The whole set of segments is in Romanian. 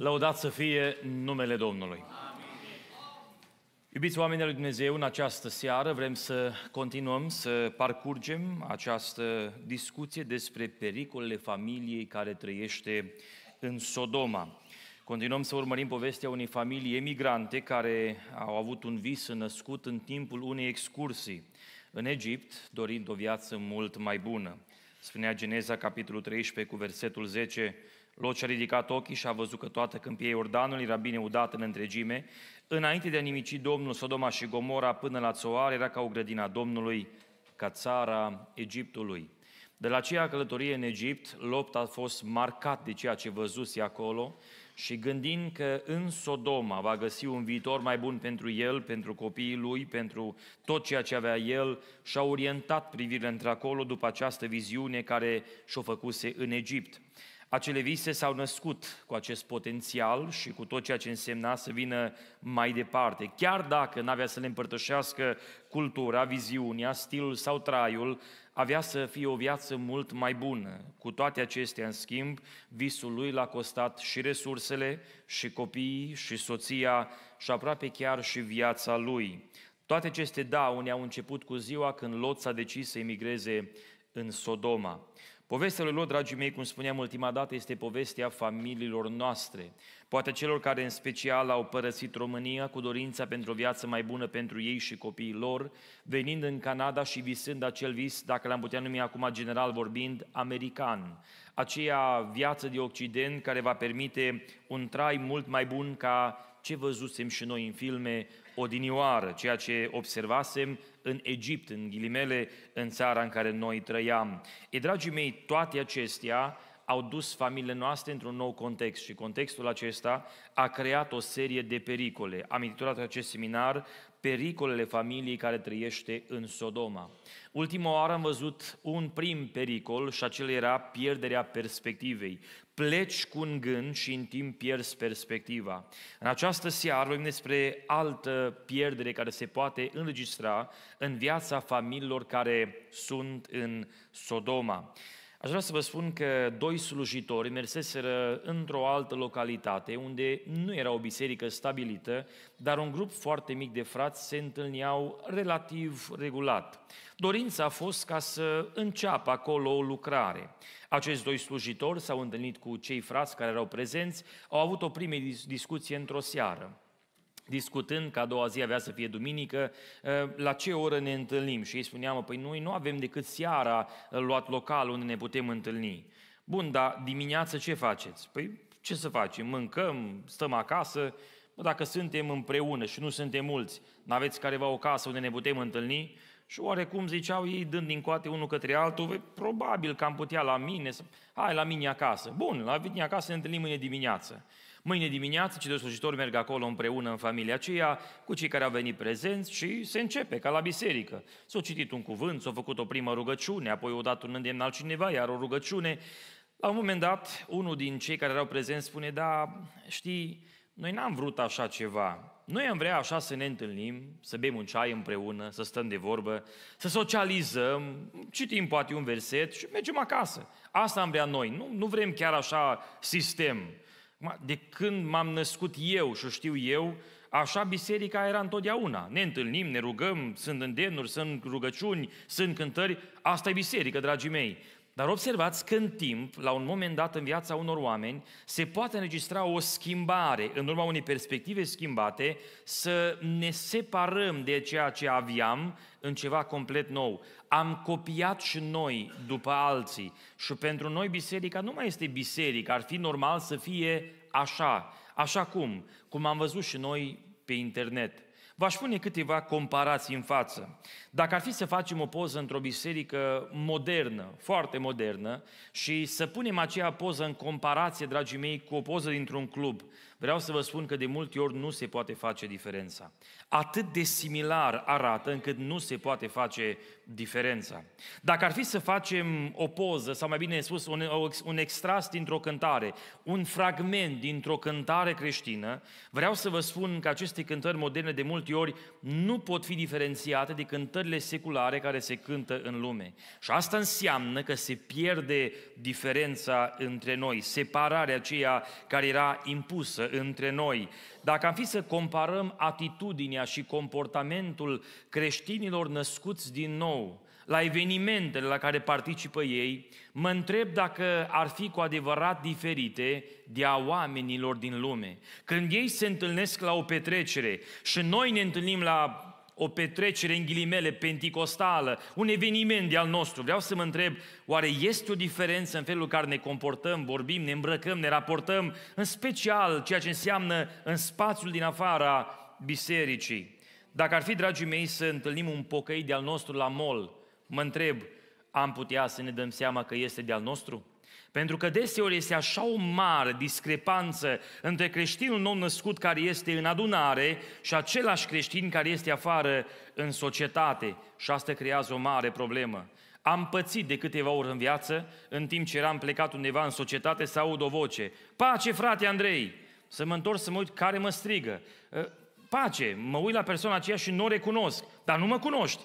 Lăudat să fie numele Domnului! Amin. Iubiți oamenii lui Dumnezeu, în această seară vrem să continuăm să parcurgem această discuție despre pericolele familiei care trăiește în Sodoma. Continuăm să urmărim povestea unei familii emigrante care au avut un vis născut în timpul unei excursii în Egipt, dorind o viață mult mai bună. Spunea Geneza, capitolul 13, cu versetul 10, Lot și-a ridicat ochii și a văzut că toată câmpia Iordanului era bine udată în întregime. Înainte de a nimici Domnul Sodoma și Gomora până la Țoar era ca o grădina Domnului, ca țara Egiptului. De la aceea călătorie în Egipt, Lot a fost marcat de ceea ce văzuse acolo și gândind că în Sodoma va găsi un viitor mai bun pentru el, pentru copiii lui, pentru tot ceea ce avea el, și-a orientat privirile într-acolo după această viziune care și-o făcuse în Egipt. Acele vise s-au născut cu acest potențial și cu tot ceea ce însemna să vină mai departe. Chiar dacă n-avea să le împărtășească cultura, viziunea, stilul sau traiul, avea să fie o viață mult mai bună. Cu toate acestea, în schimb, visul lui l-a costat și resursele, și copiii, și soția, și aproape chiar și viața lui. Toate aceste daune au început cu ziua când Lot s-a decis să emigreze în Sodoma. Povestea lui Lot, dragii mei, cum spuneam ultima dată, este povestea familiilor noastre. Poate celor care în special au părăsit România cu dorința pentru o viață mai bună pentru ei și copiii lor, venind în Canada și visând acel vis, dacă l-am putea numi acum general vorbind, american. Aceea viață de Occident care va permite un trai mult mai bun ca ce văzusem și noi în filme odinioară, ceea ce observasem în Egipt, în ghilimele, în țara în care noi trăiam. E, dragii mei, toate acestea au dus familiile noastre într-un nou context și contextul acesta a creat o serie de pericole. Am intitulat acest seminar Pericolele familiei care trăiește în Sodoma. Ultima oară am văzut un prim pericol și acel era pierderea perspectivei pleci cu un gând și în timp pierzi perspectiva. În această seară vorbim despre altă pierdere care se poate înregistra în viața familiilor care sunt în Sodoma. Aș vrea să vă spun că doi slujitori merseseră într-o altă localitate, unde nu era o biserică stabilită, dar un grup foarte mic de frați se întâlneau relativ regulat. Dorința a fost ca să înceapă acolo o lucrare. Acești doi slujitori s-au întâlnit cu cei frați care erau prezenți, au avut o primă discuție într-o seară discutând că a doua zi avea să fie duminică, ă, la ce oră ne întâlnim? Și ei spuneam, păi noi nu avem decât seara ă, luat local unde ne putem întâlni. Bun, dar dimineață ce faceți? Păi ce să facem? Mâncăm, stăm acasă, Bă, dacă suntem împreună și nu suntem mulți, nu aveți careva o casă unde ne putem întâlni? Și oarecum ziceau ei, dând din coate unul către altul, păi, probabil că am putea la mine, hai la mine acasă. Bun, la mine acasă ne întâlnim mâine dimineață. Mâine dimineață, cei doi slujitori merg acolo împreună în familia aceea cu cei care au venit prezenți și se începe ca la biserică. s au citit un cuvânt, s au făcut o primă rugăciune, apoi o dat un îndemn al cineva, iar o rugăciune. La un moment dat, unul din cei care erau prezenți spune, da, știi, noi n-am vrut așa ceva. Noi am vrea așa să ne întâlnim, să bem un ceai împreună, să stăm de vorbă, să socializăm, citim poate un verset și mergem acasă. Asta am vrea noi. Nu, nu vrem chiar așa sistem de când m-am născut eu și știu eu, așa biserica era întotdeauna. Ne întâlnim, ne rugăm, sunt îndemnuri, sunt rugăciuni, sunt cântări. Asta e biserică, dragii mei. Dar observați că în timp, la un moment dat în viața unor oameni, se poate înregistra o schimbare, în urma unei perspective schimbate, să ne separăm de ceea ce aveam în ceva complet nou. Am copiat și noi după alții și pentru noi biserica nu mai este biserică, ar fi normal să fie așa, așa cum, cum am văzut și noi pe internet. V-aș pune câteva comparații în față. Dacă ar fi să facem o poză într-o biserică modernă, foarte modernă, și să punem acea poză în comparație, dragii mei, cu o poză dintr-un club, Vreau să vă spun că de multe ori nu se poate face diferența. Atât de similar arată încât nu se poate face diferența. Dacă ar fi să facem o poză, sau mai bine spus, un, un extras dintr-o cântare, un fragment dintr-o cântare creștină, vreau să vă spun că aceste cântări moderne de multe ori nu pot fi diferențiate de cântările seculare care se cântă în lume. Și asta înseamnă că se pierde diferența între noi, separarea aceea care era impusă între noi. Dacă am fi să comparăm atitudinea și comportamentul creștinilor născuți din nou la evenimentele la care participă ei, mă întreb dacă ar fi cu adevărat diferite de a oamenilor din lume. Când ei se întâlnesc la o petrecere și noi ne întâlnim la o petrecere în ghilimele penticostală, un eveniment de al nostru. Vreau să mă întreb, oare este o diferență în felul în care ne comportăm, vorbim, ne îmbrăcăm, ne raportăm, în special ceea ce înseamnă în spațiul din afara bisericii? Dacă ar fi, dragii mei, să întâlnim un pocăit de al nostru la mol, mă întreb, am putea să ne dăm seama că este de al nostru? Pentru că deseori este așa o mare discrepanță între creștinul nou-născut care este în adunare și același creștin care este afară în societate. Și asta creează o mare problemă. Am pățit de câteva ori în viață, în timp ce eram plecat undeva în societate, să aud o voce. Pace, frate Andrei! Să mă întorc să mă uit care mă strigă. Ă, pace, mă uit la persoana aceea și nu o recunosc, dar nu mă cunoști.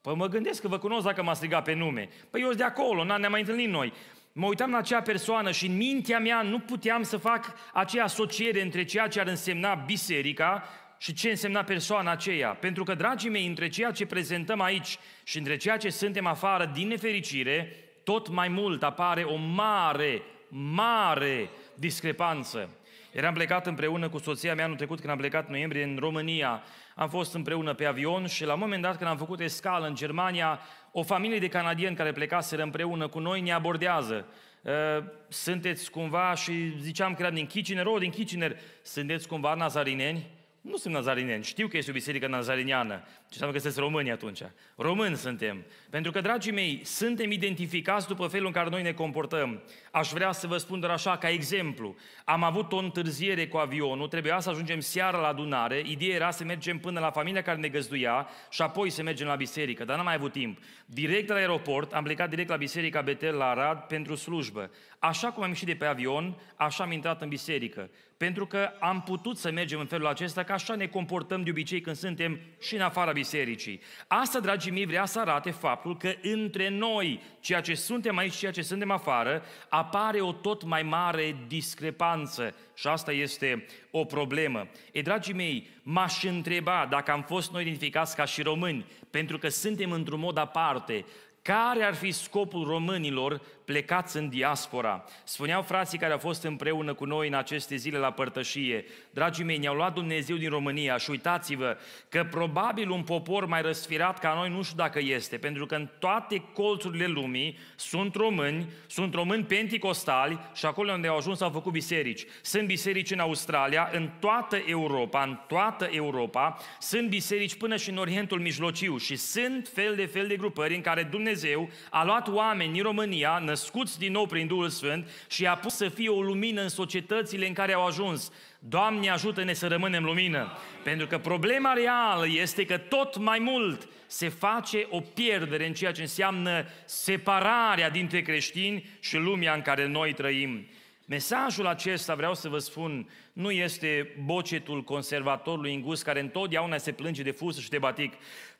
Păi mă gândesc că vă cunosc dacă m-a strigat pe nume. Păi eu sunt de acolo, n-am ne mai întâlnit noi mă uitam la acea persoană și în mintea mea nu puteam să fac acea asociere între ceea ce ar însemna biserica și ce însemna persoana aceea. Pentru că, dragii mei, între ceea ce prezentăm aici și între ceea ce suntem afară, din nefericire, tot mai mult apare o mare, mare discrepanță. Eram plecat împreună cu soția mea anul trecut când am plecat noiembrie în România. Am fost împreună pe avion și la un moment dat când am făcut escală în Germania, o familie de canadieni care plecaseră împreună cu noi ne abordează. Ă, sunteți cumva, și ziceam că eram din Kitchener, o, oh, din Kitchener, sunteți cumva nazarineni? Nu sunt nazarineni, știu că este o biserică nazariniană. Ce înseamnă că sunteți români atunci? Români suntem. Pentru că, dragii mei, suntem identificați după felul în care noi ne comportăm. Aș vrea să vă spun doar așa, ca exemplu. Am avut o întârziere cu avionul, trebuia să ajungem seara la adunare, ideea era să mergem până la familia care ne găzduia și apoi să mergem la biserică, dar n-am mai avut timp. Direct la aeroport, am plecat direct la biserica Betel la Arad pentru slujbă. Așa cum am ieșit de pe avion, așa am intrat în biserică. Pentru că am putut să mergem în felul acesta, că așa ne comportăm de obicei când suntem și în afara bisericii. Asta, dragii mei, vrea să arate faptul că între noi, ceea ce suntem aici, ceea ce suntem afară, apare o tot mai mare discrepanță. Și asta este o problemă. E, dragii mei, m-aș întreba dacă am fost noi identificați ca și români, pentru că suntem într-un mod aparte, care ar fi scopul românilor plecați în diaspora. Spuneau frații care au fost împreună cu noi în aceste zile la părtășie, dragii mei, ne-au luat Dumnezeu din România și uitați-vă că probabil un popor mai răsfirat ca noi nu știu dacă este, pentru că în toate colțurile lumii sunt români, sunt români penticostali și acolo unde au ajuns au făcut biserici. Sunt biserici în Australia, în toată Europa, în toată Europa, sunt biserici până și în Orientul Mijlociu și sunt fel de fel de grupări în care Dumnezeu a luat oameni din România, născuți din nou prin Duhul Sfânt și a pus să fie o lumină în societățile în care au ajuns. Doamne, ajută-ne să rămânem lumină! Pentru că problema reală este că tot mai mult se face o pierdere în ceea ce înseamnă separarea dintre creștini și lumea în care noi trăim. Mesajul acesta, vreau să vă spun, nu este bocetul conservatorului îngust care întotdeauna se plânge de fusă și de batic.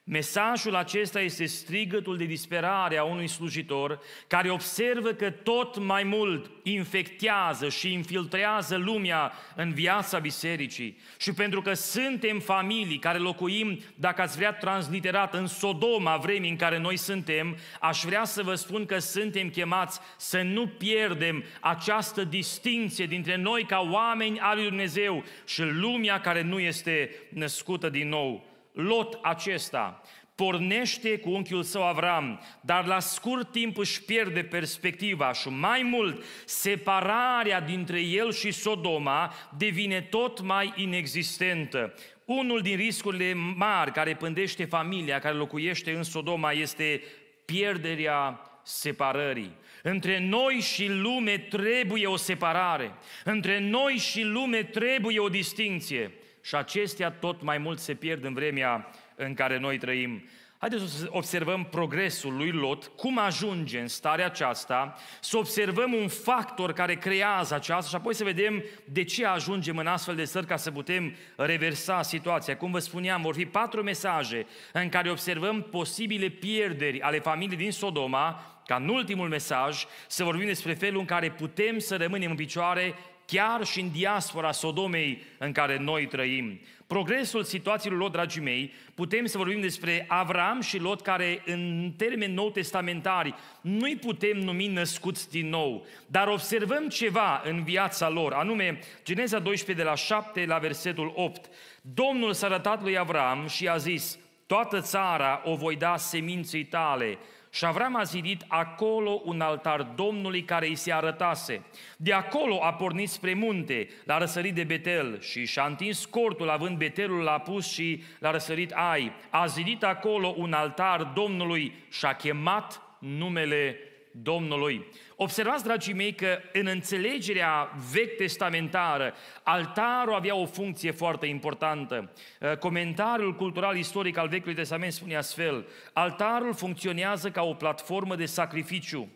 Mesajul acesta este strigătul de disperare a unui slujitor care observă că tot mai mult infectează și infiltrează lumea în viața bisericii. Și pentru că suntem familii care locuim, dacă ați vrea transliterat, în Sodoma vremii în care noi suntem, aș vrea să vă spun că suntem chemați să nu pierdem această distinție dintre noi ca oameni al lui Dumnezeu și lumea care nu este născută din nou. Lot acesta pornește cu unchiul său Avram, dar la scurt timp își pierde perspectiva și mai mult, separarea dintre el și Sodoma devine tot mai inexistentă. Unul din riscurile mari care pândește familia care locuiește în Sodoma este pierderea separării. Între noi și lume trebuie o separare. Între noi și lume trebuie o distinție și acestea tot mai mult se pierd în vremea în care noi trăim. Haideți să observăm progresul lui Lot, cum ajunge în starea aceasta, să observăm un factor care creează aceasta și apoi să vedem de ce ajungem în astfel de stări ca să putem reversa situația. Cum vă spuneam, vor fi patru mesaje în care observăm posibile pierderi ale familiei din Sodoma, ca în ultimul mesaj să vorbim despre felul în care putem să rămânem în picioare chiar și în diaspora Sodomei în care noi trăim. Progresul situațiilor lor, dragii mei, putem să vorbim despre Avram și Lot, care în termeni nou testamentari nu-i putem numi născuți din nou, dar observăm ceva în viața lor, anume Geneza 12 de la 7 la versetul 8. Domnul s-a arătat lui Avram și a zis, toată țara o voi da seminței tale, și Avram a zidit acolo un altar Domnului care îi se arătase. De acolo a pornit spre munte, l-a răsărit de Betel și și-a întins cortul, având Betelul l-a pus și l-a răsărit Ai. A zidit acolo un altar Domnului și a chemat numele Domnului. Observați, dragii mei, că în înțelegerea vechi testamentară, altarul avea o funcție foarte importantă. Uh, comentariul cultural istoric al Vechiului Testament spune astfel, altarul funcționează ca o platformă de sacrificiu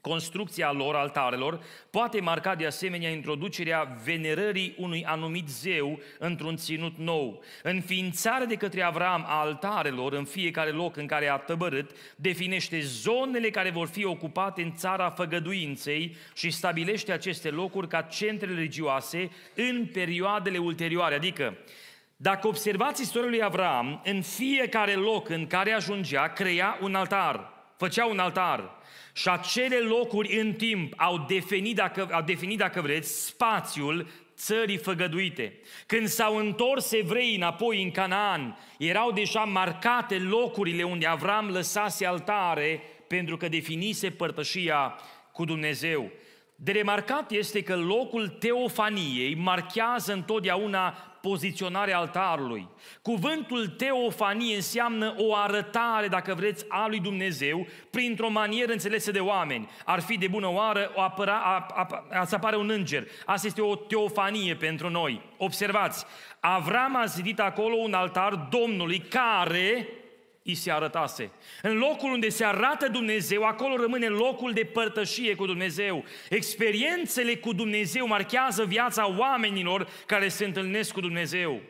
Construcția lor, altarelor, poate marca de asemenea introducerea venerării unui anumit zeu într-un ținut nou. Înființarea de către Avram a altarelor în fiecare loc în care a tăbărât definește zonele care vor fi ocupate în țara făgăduinței și stabilește aceste locuri ca centre religioase în perioadele ulterioare. Adică, dacă observați istoria lui Avram, în fiecare loc în care ajungea, crea un altar, făcea un altar, și acele locuri în timp au definit, dacă, au definit, dacă vreți, spațiul țării făgăduite. Când s-au întors evreii înapoi în Canaan, erau deja marcate locurile unde Avram lăsase altare pentru că definise părtășia cu Dumnezeu. De remarcat este că locul teofaniei marchează întotdeauna poziționarea altarului. Cuvântul teofanie înseamnă o arătare, dacă vreți, a lui Dumnezeu printr-o manieră înțelesă de oameni. Ar fi de bună oară o apăra, a, a, a, să apare un înger. Asta este o teofanie pentru noi. Observați, Avram a zidit acolo un altar Domnului care i se arătase. În locul unde se arată Dumnezeu, acolo rămâne locul de părtășie cu Dumnezeu. Experiențele cu Dumnezeu marchează viața oamenilor care se întâlnesc cu Dumnezeu.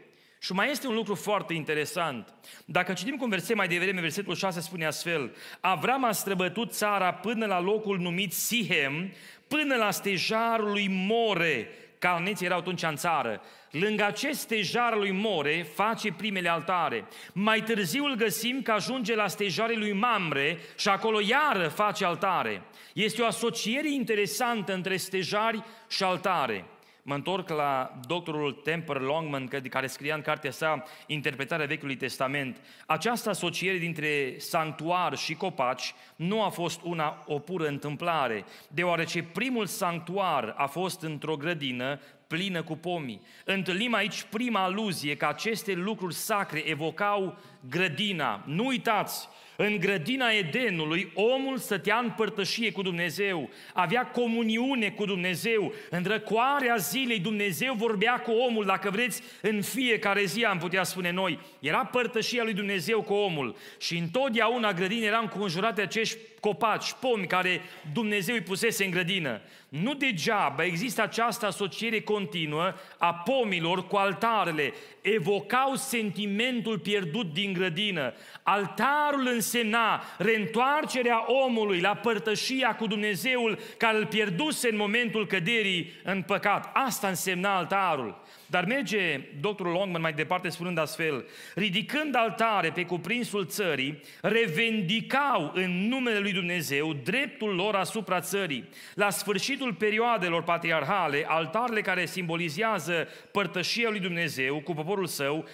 Și mai este un lucru foarte interesant. Dacă citim cum verset mai devreme, versetul 6 spune astfel, Avram a străbătut țara până la locul numit Sihem, până la stejarul lui More, Calneții erau atunci în țară. Lângă acest stejar lui More face primele altare. Mai târziu îl găsim că ajunge la stejarul lui Mamre și acolo iară face altare. Este o asociere interesantă între stejari și altare. Mă întorc la doctorul Temper Longman, care scria în cartea sa Interpretarea Vechiului Testament. Această asociere dintre sanctuar și copaci nu a fost una o pură întâmplare, deoarece primul sanctuar a fost într-o grădină plină cu pomii. Întâlnim aici prima aluzie că aceste lucruri sacre evocau grădina. Nu uitați, în grădina Edenului, omul stătea în părtășie cu Dumnezeu, avea comuniune cu Dumnezeu. În răcoarea zilei, Dumnezeu vorbea cu omul, dacă vreți, în fiecare zi, am putea spune noi. Era părtășia lui Dumnezeu cu omul. Și întotdeauna grădina era înconjurată acești copaci, pomi care Dumnezeu îi pusese în grădină. Nu degeaba există această asociere continuă a pomilor cu altarele. Evocau sentimentul pierdut din grădină. Altarul însemna reîntoarcerea omului la părtășia cu Dumnezeul care îl pierduse în momentul căderii în păcat. Asta însemna altarul. Dar merge doctorul Longman mai departe spunând astfel, ridicând altare pe cuprinsul țării, revendicau în numele lui Dumnezeu dreptul lor asupra țării. La sfârșitul perioadelor patriarhale, altarele care simbolizează părtășia lui Dumnezeu cu poporul său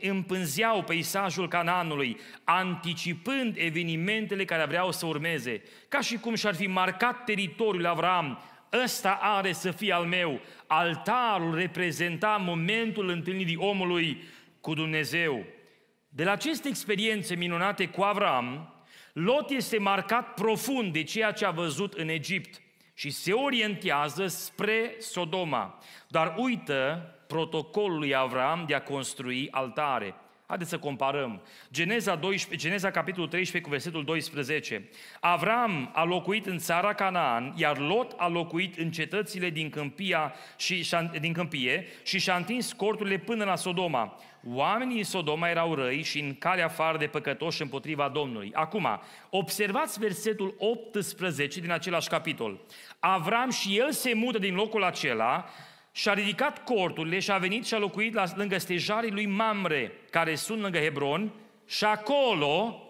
împânzeau peisajul Cananului, anticipând evenimentele care vreau să urmeze, ca și cum și-ar fi marcat teritoriul Avram ăsta are să fie al meu. Altarul reprezenta momentul întâlnirii omului cu Dumnezeu. De la aceste experiențe minunate cu Avram, Lot este marcat profund de ceea ce a văzut în Egipt și se orientează spre Sodoma. Dar uită protocolul lui Avram de a construi altare. Haideți să comparăm. Geneza, 12, Geneza capitolul 13 cu versetul 12. Avram a locuit în țara Canaan, iar Lot a locuit în cetățile din, câmpia și, din câmpie și și-a întins corturile până la Sodoma. Oamenii în Sodoma erau răi și în calea afară de păcătoși împotriva Domnului. Acum, observați versetul 18 din același capitol. Avram și el se mută din locul acela și-a ridicat corturile și a venit și a locuit la, lângă stejarii lui Mamre, care sunt lângă Hebron, și acolo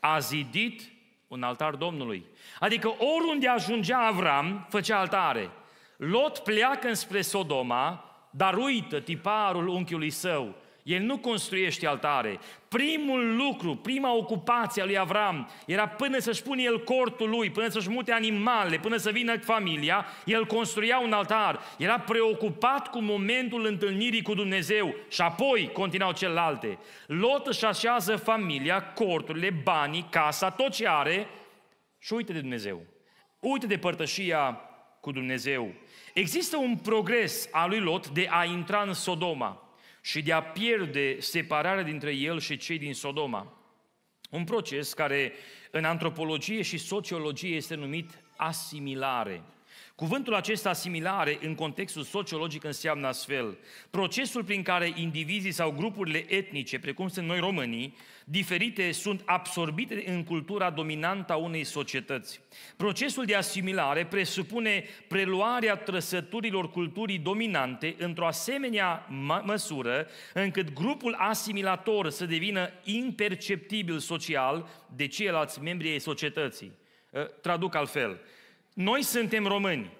a zidit un altar Domnului. Adică oriunde ajungea Avram, făcea altare. Lot pleacă înspre Sodoma, dar uită tiparul unchiului său. El nu construiește altare. Primul lucru, prima ocupație a lui Avram era până să-și pune el cortul lui, până să-și mute animale, până să vină familia, el construia un altar. Era preocupat cu momentul întâlnirii cu Dumnezeu și apoi continuau celelalte. Lot își așează familia, corturile, banii, casa, tot ce are și uite de Dumnezeu. Uite de părtășia cu Dumnezeu. Există un progres al lui Lot de a intra în Sodoma și de a pierde separarea dintre el și cei din Sodoma. Un proces care în antropologie și sociologie este numit asimilare. Cuvântul acesta asimilare, în contextul sociologic înseamnă astfel. Procesul prin care indivizii sau grupurile etnice, precum sunt noi românii, diferite sunt absorbite în cultura dominantă a unei societăți. Procesul de asimilare presupune preluarea trăsăturilor culturii dominante într-o asemenea măsură încât grupul asimilator să devină imperceptibil social de ceilalți membri ai societății. Ă, traduc altfel. Noi suntem români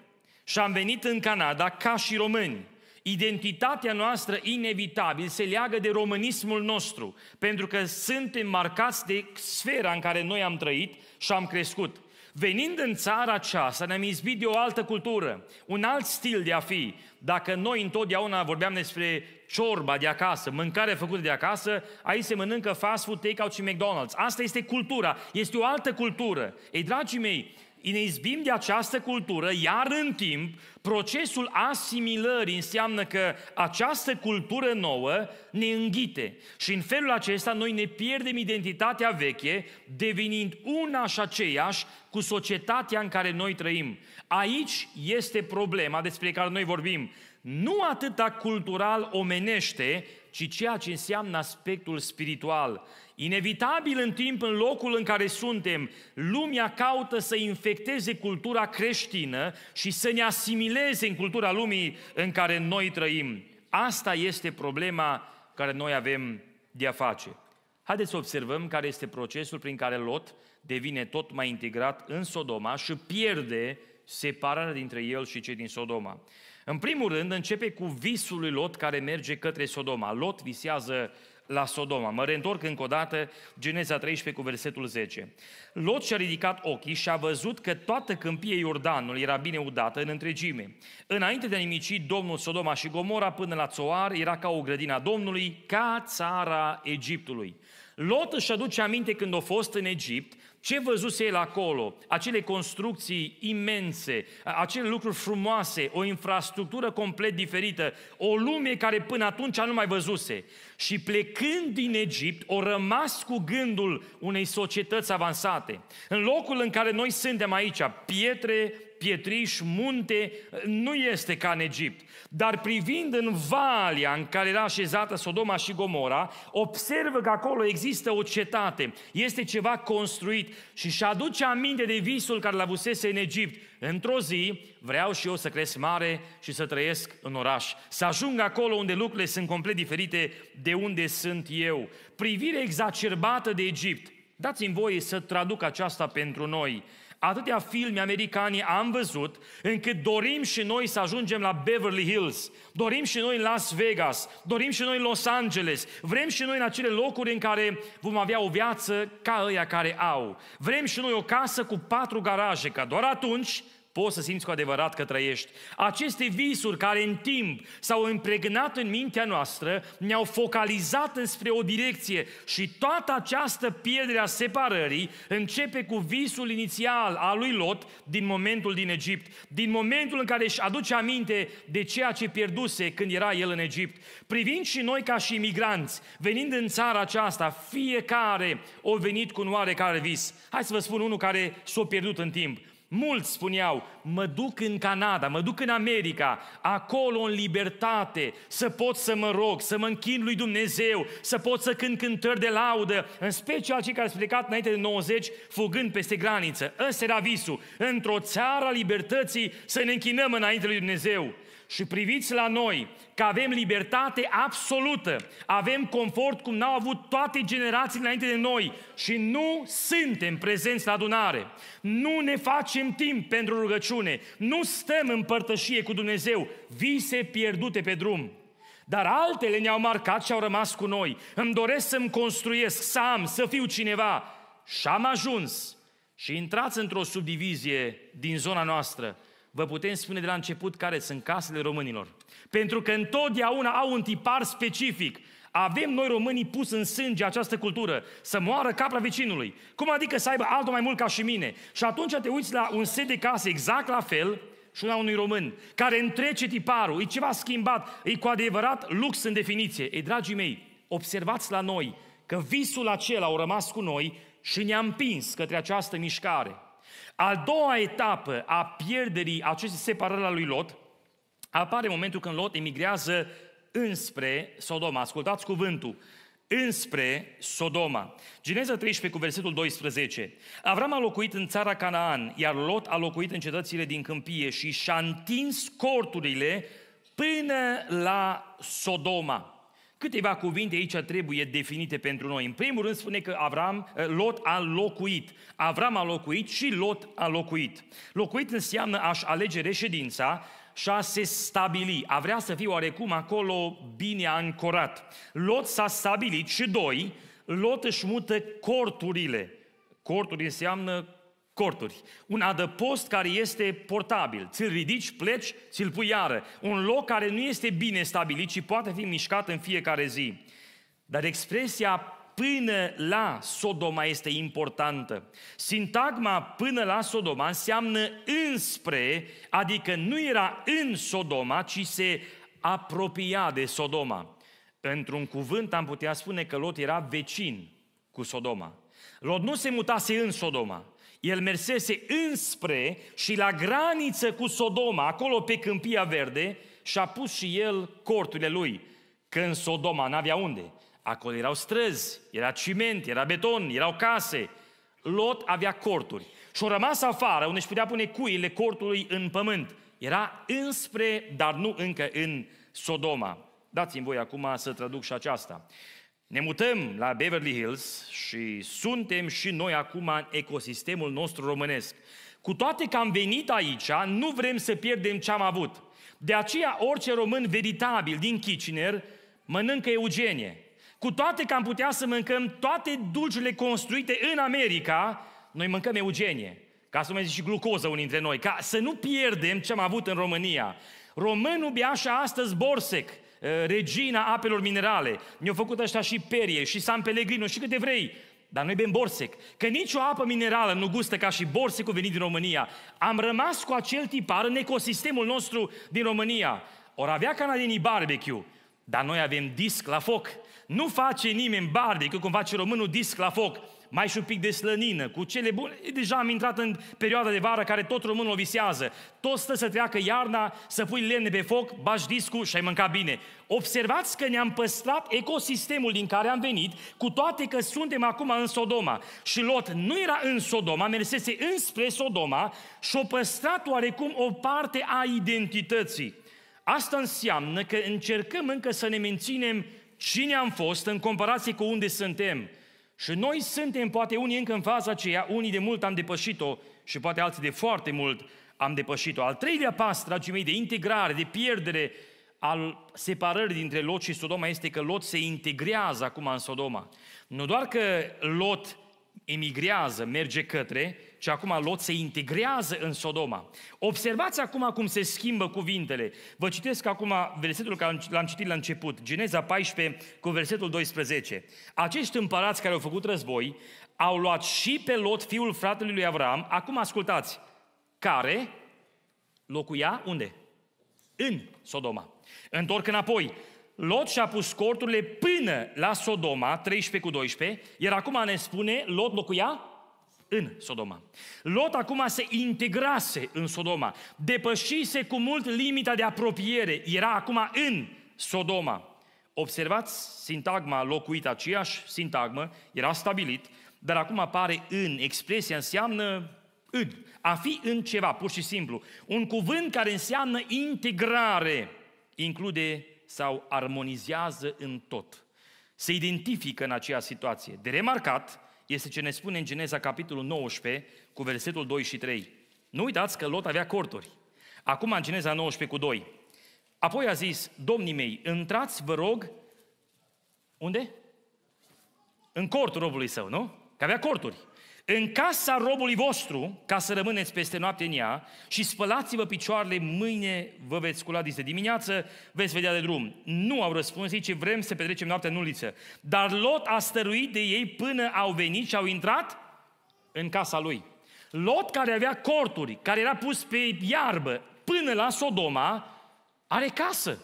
și am venit în Canada ca și români. Identitatea noastră inevitabil se leagă de românismul nostru, pentru că suntem marcați de sfera în care noi am trăit și am crescut. Venind în țara aceasta, ne-am izbit de o altă cultură, un alt stil de a fi. Dacă noi întotdeauna vorbeam despre ciorba de acasă, mâncare făcută de acasă, aici se mănâncă fast food, take-out și McDonald's. Asta este cultura, este o altă cultură. Ei, dragii mei, ne izbim de această cultură, iar în timp, procesul asimilării înseamnă că această cultură nouă ne înghite și în felul acesta noi ne pierdem identitatea veche, devenind una și aceeași cu societatea în care noi trăim. Aici este problema despre care noi vorbim nu atâta cultural omenește, ci ceea ce înseamnă aspectul spiritual. Inevitabil în timp, în locul în care suntem, lumea caută să infecteze cultura creștină și să ne asimileze în cultura lumii în care noi trăim. Asta este problema care noi avem de a face. Haideți să observăm care este procesul prin care Lot devine tot mai integrat în Sodoma și pierde separarea dintre el și cei din Sodoma. În primul rând, începe cu visul lui Lot care merge către Sodoma. Lot visează la Sodoma. Mă reîntorc încă o dată, Geneza 13 cu versetul 10. Lot și-a ridicat ochii și a văzut că toată câmpie Iordanul era bine udată în întregime. Înainte de a nimici Domnul Sodoma și Gomora până la Țoar era ca o grădină a Domnului, ca țara Egiptului. Lot își aduce aminte când a fost în Egipt, ce văzuse el acolo? Acele construcții imense, acele lucruri frumoase, o infrastructură complet diferită, o lume care până atunci nu mai văzuse. Și plecând din Egipt, o rămas cu gândul unei societăți avansate. În locul în care noi suntem aici, pietre pietriș, munte, nu este ca în Egipt. Dar privind în valia în care era așezată Sodoma și Gomora, observă că acolo există o cetate, este ceva construit și își aduce aminte de visul care l-a avusese în Egipt. Într-o zi vreau și eu să cresc mare și să trăiesc în oraș, să ajung acolo unde lucrurile sunt complet diferite de unde sunt eu. Privire exacerbată de Egipt. Dați-mi voie să traduc aceasta pentru noi atâtea filme americane am văzut, încât dorim și noi să ajungem la Beverly Hills, dorim și noi Las Vegas, dorim și noi Los Angeles, vrem și noi în acele locuri în care vom avea o viață ca ăia care au. Vrem și noi o casă cu patru garaje, ca doar atunci poți să simți cu adevărat că trăiești. Aceste visuri care în timp s-au împregnat în mintea noastră, ne-au focalizat înspre o direcție și toată această pierdere a separării începe cu visul inițial al lui Lot din momentul din Egipt, din momentul în care își aduce aminte de ceea ce pierduse când era el în Egipt. Privind și noi ca și imigranți, venind în țara aceasta, fiecare o venit cu un oarecare vis. Hai să vă spun unul care s-a pierdut în timp. Mulți spuneau, mă duc în Canada, mă duc în America, acolo în libertate, să pot să mă rog, să mă închin lui Dumnezeu, să pot să cânt cântări de laudă, în special cei care au plecat înainte de 90, fugând peste graniță. Ăsta era visul, într-o țară a libertății să ne închinăm înainte lui Dumnezeu. Și priviți la noi că avem libertate absolută, avem confort cum n-au avut toate generațiile înainte de noi și nu suntem prezenți la adunare. Nu ne facem timp pentru rugăciune, nu stăm în părtășie cu Dumnezeu, vise pierdute pe drum. Dar altele ne-au marcat și au rămas cu noi. Îmi doresc să-mi construiesc, să am, să fiu cineva. Și am ajuns. Și intrați într-o subdivizie din zona noastră vă putem spune de la început care sunt casele românilor. Pentru că întotdeauna au un tipar specific. Avem noi românii pus în sânge această cultură, să moară capra vecinului. Cum adică să aibă altul mai mult ca și mine? Și atunci te uiți la un set de case exact la fel, și una unui român, care întrece tiparul, e ceva schimbat, e cu adevărat lux în definiție. Ei, dragii mei, observați la noi că visul acela au rămas cu noi și ne-a împins către această mișcare. Al doua etapă a pierderii acestei separări a lui Lot apare în momentul când Lot emigrează înspre Sodoma. Ascultați cuvântul înspre Sodoma. Geneza 13 cu versetul 12. Avram a locuit în țara Canaan, iar Lot a locuit în cetățile din câmpie și și-a întins corturile până la Sodoma. Câteva cuvinte aici trebuie definite pentru noi. În primul rând spune că Avram, eh, Lot a locuit. Avram a locuit și Lot a locuit. Locuit înseamnă a alege reședința, și a se stabili, a vrea să fie oarecum acolo bine ancorat. Lot s-a stabilit și doi, Lot își mută corturile. Corturi înseamnă corturi. Un adăpost care este portabil. Ți-l ridici, pleci, ți-l pui iară. Un loc care nu este bine stabilit și poate fi mișcat în fiecare zi. Dar expresia până la Sodoma este importantă. Sintagma până la Sodoma înseamnă înspre, adică nu era în Sodoma, ci se apropia de Sodoma. Într-un cuvânt am putea spune că Lot era vecin cu Sodoma. Lot nu se mutase în Sodoma, el mersese înspre și la graniță cu Sodoma, acolo pe Câmpia Verde, și-a pus și el corturile lui. Când Sodoma n-avea unde. Acolo erau străzi, era ciment, era beton, erau case. Lot avea corturi. Și-o rămas afară, unde își putea pune cuile cortului în pământ. Era înspre, dar nu încă în Sodoma. Dați-mi voi acum să traduc și aceasta. Ne mutăm la Beverly Hills și suntem și noi acum în ecosistemul nostru românesc. Cu toate că am venit aici, nu vrem să pierdem ce am avut. De aceea, orice român veritabil din Kitchener mănâncă eugenie. Cu toate că am putea să mâncăm toate dulciurile construite în America, noi mâncăm eugenie. Ca să mai zic și glucoză unii dintre noi, ca să nu pierdem ce am avut în România. Românul bea și astăzi borsec. Eh, regina apelor minerale. Ne-au făcut așa și perie, și San Pellegrino, și câte vrei. Dar noi bem borsec. Că nicio apă minerală nu gustă ca și borsecul venit din România. Am rămas cu acel tipar în ecosistemul nostru din România. Ori avea canadienii barbecue, dar noi avem disc la foc. Nu face nimeni barbecue cum face românul disc la foc mai și un pic de slănină, cu cele bune. Deja am intrat în perioada de vară care tot românul o visează. Tot stă să treacă iarna, să pui lemne pe foc, bași discul și ai mâncat bine. Observați că ne-am păstrat ecosistemul din care am venit, cu toate că suntem acum în Sodoma. Și Lot nu era în Sodoma, mersese înspre Sodoma și o păstrat oarecum o parte a identității. Asta înseamnă că încercăm încă să ne menținem cine am fost în comparație cu unde suntem. Și noi suntem, poate unii încă în faza aceea, unii de mult am depășit-o și poate alții de foarte mult am depășit-o. Al treilea pas, dragii mei, de integrare, de pierdere al separării dintre Lot și Sodoma este că Lot se integrează acum în Sodoma. Nu doar că Lot emigrează, merge către, și acum Lot se integrează în Sodoma. Observați acum cum se schimbă cuvintele. Vă citesc acum versetul care l-am citit la început, Geneza 14 cu versetul 12. Acești împărați care au făcut război au luat și pe Lot, fiul fratelui lui Avram, acum ascultați, care locuia unde? În Sodoma. Întorc înapoi. Lot și-a pus corturile până la Sodoma, 13 cu 12, iar acum ne spune, Lot locuia în Sodoma. Lot acum se integrase în Sodoma, depășise cu mult limita de apropiere, era acum în Sodoma. Observați sintagma locuit, aceeași sintagmă, era stabilit, dar acum apare în, expresia înseamnă în, a fi în ceva, pur și simplu. Un cuvânt care înseamnă integrare, include sau armonizează în tot. Se identifică în aceea situație. De remarcat, este ce ne spune în Geneza capitolul 19 cu versetul 2 și 3. Nu uitați că Lot avea corturi. Acum în Geneza 19 cu 2. Apoi a zis, domnii mei, intrați, vă rog, unde? În cortul robului său, nu? Că avea corturi. În casa robului vostru, ca să rămâneți peste noapte în ea, și spălați-vă picioarele, mâine vă veți scula din dimineață, veți vedea de drum. Nu au răspuns ei, ce vrem să petrecem noaptea în uliță. Dar Lot a stăruit de ei până au venit și au intrat în casa lui. Lot care avea corturi, care era pus pe iarbă, până la Sodoma, are casă.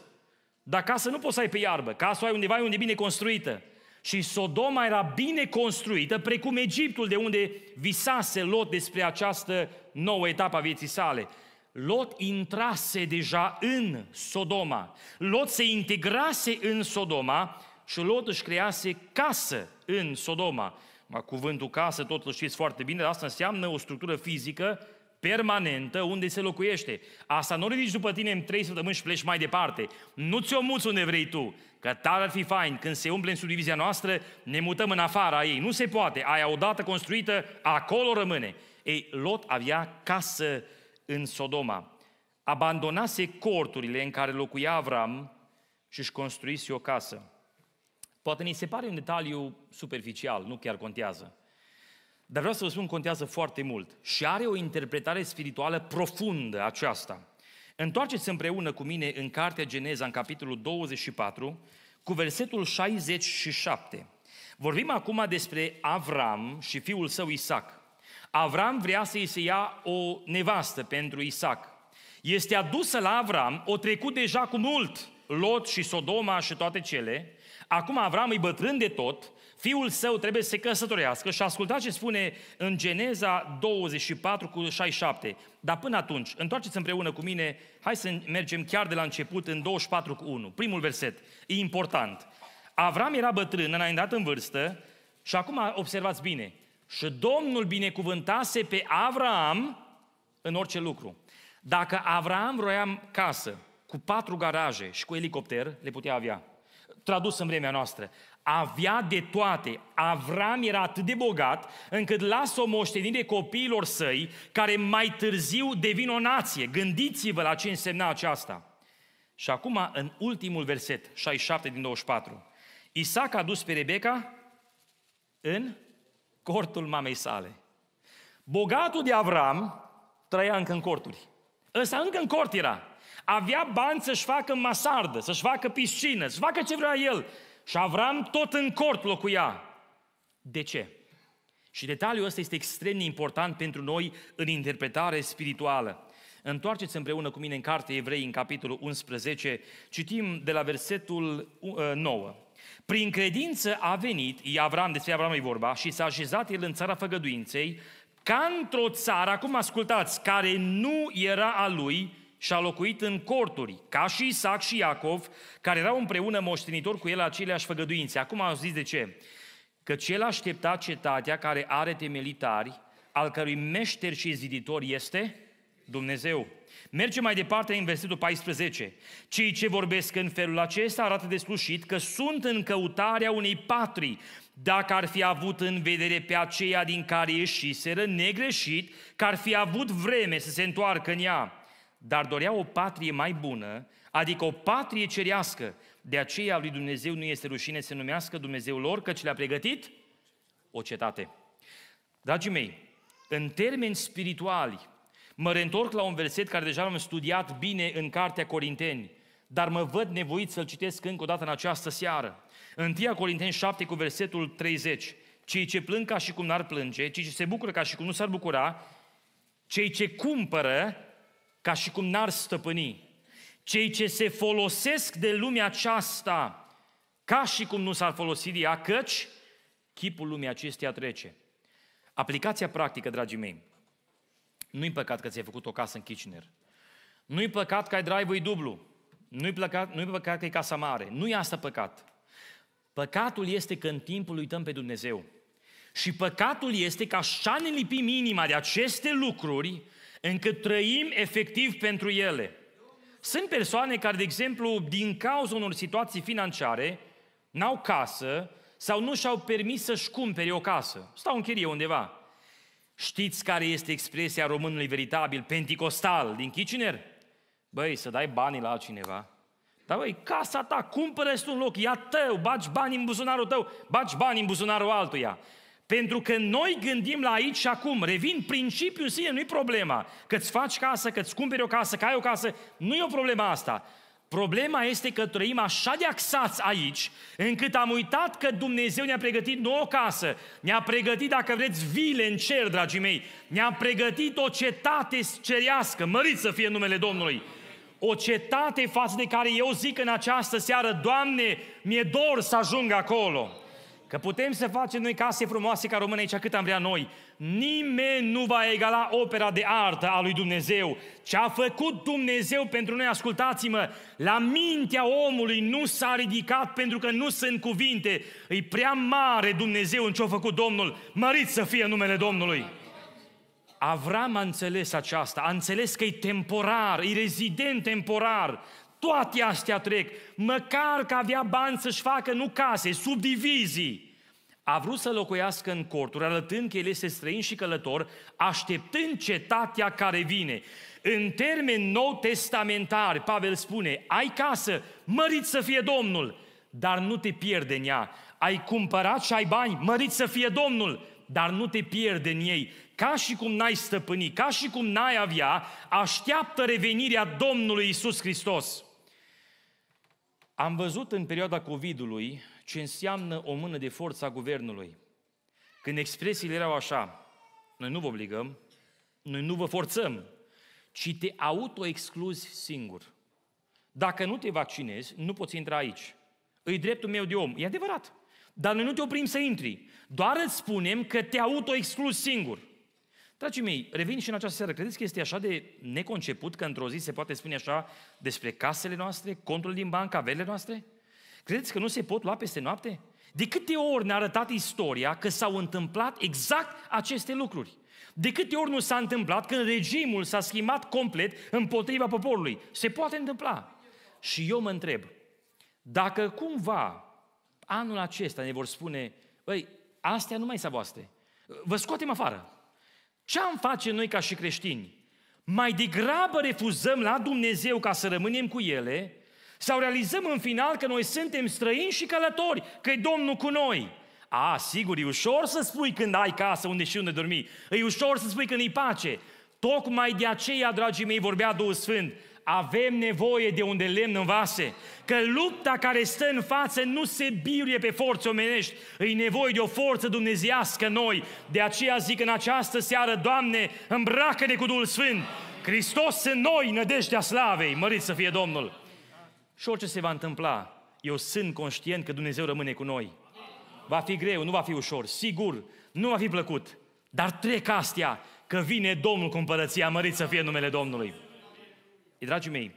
Dar casă nu poți să ai pe iarbă, casa o ai undeva, e unde bine construită. Și Sodoma era bine construită, precum Egiptul, de unde visase Lot despre această nouă etapă a vieții sale. Lot intrase deja în Sodoma. Lot se integrase în Sodoma și Lot își crease casă în Sodoma. cuvântul casă, tot îl știți foarte bine, dar asta înseamnă o structură fizică permanentă unde se locuiește. Asta nu ridici după tine în trei săptămâni și pleci mai departe. Nu ți-o muți unde vrei tu. Că tare ar fi fain, când se umple în subdivizia noastră, ne mutăm în afara ei. Nu se poate, aia odată construită, acolo rămâne. Ei, Lot avea casă în Sodoma. Abandonase corturile în care locuia Avram și își construise o casă. Poate ni se pare un detaliu superficial, nu chiar contează. Dar vreau să vă spun, contează foarte mult. Și are o interpretare spirituală profundă aceasta. Întoarceți împreună cu mine în Cartea Geneza, în capitolul 24, cu versetul 67. Vorbim acum despre Avram și fiul său Isaac. Avram vrea să-i se ia o nevastă pentru Isaac. Este adusă la Avram, o trecut deja cu mult, Lot și Sodoma și toate cele, acum Avram e bătrân de tot, fiul său trebuie să se căsătorească și ascultați ce spune în Geneza 24 cu 67. Dar până atunci, întoarceți împreună cu mine, hai să mergem chiar de la început în 24 cu 1, primul verset, e important. Avram era bătrân, înaintat în vârstă și acum observați bine, și Domnul binecuvântase pe Avram în orice lucru. Dacă Avram vroia casă, cu patru garaje și cu elicopter le putea avea. Tradus în vremea noastră, avea de toate. Avram era atât de bogat încât lasă o moștenire copiilor săi care mai târziu devin o nație. Gândiți-vă la ce însemna aceasta. Și acum, în ultimul verset, 67 din 24. Isaac a dus pe Rebecca în cortul mamei sale. Bogatul de Avram trăia încă în corturi. Însă încă în cort era avea bani să-și facă masardă, să-și facă piscină, să-și facă ce vrea el. Și Avram tot în cort locuia. De ce? Și detaliul ăsta este extrem de important pentru noi în interpretare spirituală. Întoarceți împreună cu mine în Cartea Evrei, în capitolul 11, citim de la versetul 9. Uh, Prin credință a venit, e Avram, despre Avram e vorba, și s-a așezat el în țara făgăduinței, ca într-o țară, acum ascultați, care nu era a lui, și a locuit în corturi, ca și Isaac și Iacov, care erau împreună moștenitor cu el aceleași făgăduințe. Acum am zis de ce. Că cel aștepta cetatea care are temelitari, al cărui meșter și ziditor este Dumnezeu. Merge mai departe în versetul 14. Cei ce vorbesc în felul acesta arată de slușit că sunt în căutarea unei patrii, dacă ar fi avut în vedere pe aceea din care ieșiseră negreșit, că ar fi avut vreme să se întoarcă în ea dar dorea o patrie mai bună, adică o patrie cerească. De aceea lui Dumnezeu nu este rușine să numească Dumnezeul lor, căci le-a pregătit o cetate. Dragii mei, în termeni spirituali, mă reîntorc la un verset care deja l-am studiat bine în Cartea Corinteni, dar mă văd nevoit să-l citesc încă o dată în această seară. 1 Corinteni 7 cu versetul 30. Cei ce plâng ca și cum n-ar plânge, cei ce se bucură ca și cum nu s-ar bucura, cei ce cumpără ca și cum n-ar stăpâni. Cei ce se folosesc de lumea aceasta, ca și cum nu s-ar folosi de ea, căci chipul lumii acesteia trece. Aplicația practică, dragii mei, nu-i păcat că ți-ai făcut o casă în Kitchener. Nu-i păcat că ai ul dublu. Nu-i păcat, nu-i păcat că e casa mare. Nu e asta păcat. Păcatul este că în timpul uităm pe Dumnezeu. Și păcatul este că așa ne lipim inima de aceste lucruri, încât trăim efectiv pentru ele. Sunt persoane care, de exemplu, din cauza unor situații financiare, n-au casă sau nu și-au permis să-și cumpere o casă. Stau în chirie undeva. Știți care este expresia românului veritabil, penticostal, din Kitchener? Băi, să dai banii la altcineva. Dar băi, casa ta, cumpără un loc, ia tău, baci bani în buzunarul tău, baci bani în buzunarul altuia. Pentru că noi gândim la aici și acum, revin principiul în sine, nu-i problema. Că-ți faci casă, că-ți cumperi o casă, că ai o casă, nu e o problemă asta. Problema este că trăim așa de axați aici, încât am uitat că Dumnezeu ne-a pregătit nouă casă, ne-a pregătit, dacă vreți, vile în cer, dragii mei, ne-a pregătit o cetate cerească, mărit să fie numele Domnului. O cetate față de care eu zic în această seară, Doamne, mi-e dor să ajung acolo. Că putem să facem noi case frumoase ca români aici cât am vrea noi. Nimeni nu va egala opera de artă a lui Dumnezeu. Ce a făcut Dumnezeu pentru noi, ascultați-mă, la mintea omului nu s-a ridicat pentru că nu sunt cuvinte. E prea mare Dumnezeu în ce-a făcut Domnul. Măriți să fie numele Domnului. Avram a înțeles aceasta, a înțeles că e temporar, e rezident temporar. Toate astea trec. Măcar că avea bani să-și facă nu case, subdivizii. A vrut să locuiască în corturi, arătând că el este străin și călător, așteptând cetatea care vine. În termeni nou testamentari, Pavel spune, ai casă, mărit să fie Domnul, dar nu te pierde în ea. Ai cumpărat și ai bani, mărit să fie Domnul, dar nu te pierde în ei. Ca și cum n-ai stăpâni, ca și cum n-ai avea, așteaptă revenirea Domnului Isus Hristos. Am văzut în perioada COVID-ului ce înseamnă o mână de forță a guvernului. Când expresiile erau așa, noi nu vă obligăm, noi nu vă forțăm, ci te autoexcluzi singur. Dacă nu te vaccinezi, nu poți intra aici. Îi dreptul meu de om. E adevărat. Dar noi nu te oprim să intri. Doar îți spunem că te autoexcluzi singur. Dragii mei, revin și în această seară. Credeți că este așa de neconceput că într-o zi se poate spune așa despre casele noastre, contul din bancă, averile noastre? Credeți că nu se pot lua peste noapte? De câte ori ne-a arătat istoria că s-au întâmplat exact aceste lucruri? De câte ori nu s-a întâmplat când regimul s-a schimbat complet împotriva poporului? Se poate întâmpla. Și eu mă întreb, dacă cumva anul acesta ne vor spune, băi, astea nu mai sunt voastre, vă scoatem afară, ce am face noi ca și creștini? Mai degrabă refuzăm la Dumnezeu ca să rămânem cu ele sau realizăm în final că noi suntem străini și călători, că e Domnul cu noi. A, sigur, e ușor să spui când ai casă, unde și unde dormi. E ușor să spui când e pace. Tocmai de aceea, dragii mei, vorbea Duhul Sfânt. Avem nevoie de un de lemn în vase, că lupta care stă în față nu se biruie pe forțe omenești, îi nevoie de o forță dumnezească noi. De aceea zic în această seară, Doamne, îmbracă-ne cu Duhul Sfânt. Hristos în noi, nădejdea slavei, mărit să fie Domnul. Și orice se va întâmpla, eu sunt conștient că Dumnezeu rămâne cu noi. Va fi greu, nu va fi ușor, sigur, nu va fi plăcut, dar trec astea că vine Domnul cu împărăția, mărit să fie numele Domnului. E, dragii mei,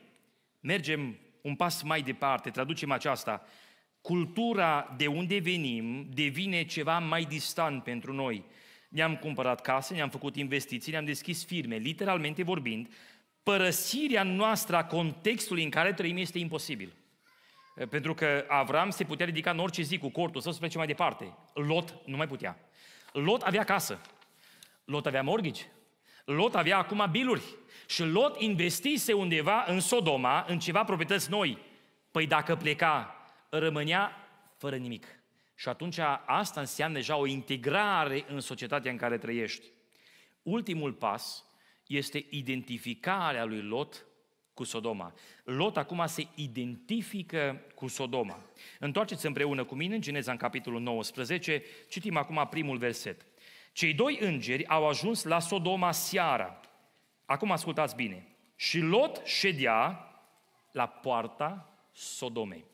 mergem un pas mai departe, traducem aceasta. Cultura de unde venim devine ceva mai distant pentru noi. Ne-am cumpărat case, ne-am făcut investiții, ne-am deschis firme, literalmente vorbind, părăsirea noastră a contextului în care trăim este imposibil. Pentru că Avram se putea ridica în orice zi cu cortul său să plece mai departe. Lot nu mai putea. Lot avea casă. Lot avea morghici. Lot avea acum biluri și Lot investise undeva în Sodoma, în ceva proprietăți noi. Păi dacă pleca, rămânea fără nimic. Și atunci asta înseamnă deja o integrare în societatea în care trăiești. Ultimul pas este identificarea lui Lot cu Sodoma. Lot acum se identifică cu Sodoma. Întoarceți împreună cu mine în Geneza, în capitolul 19, citim acum primul verset. Cei doi îngeri au ajuns la Sodoma seara. Acum ascultați bine. Și Lot ședea la poarta Sodomei.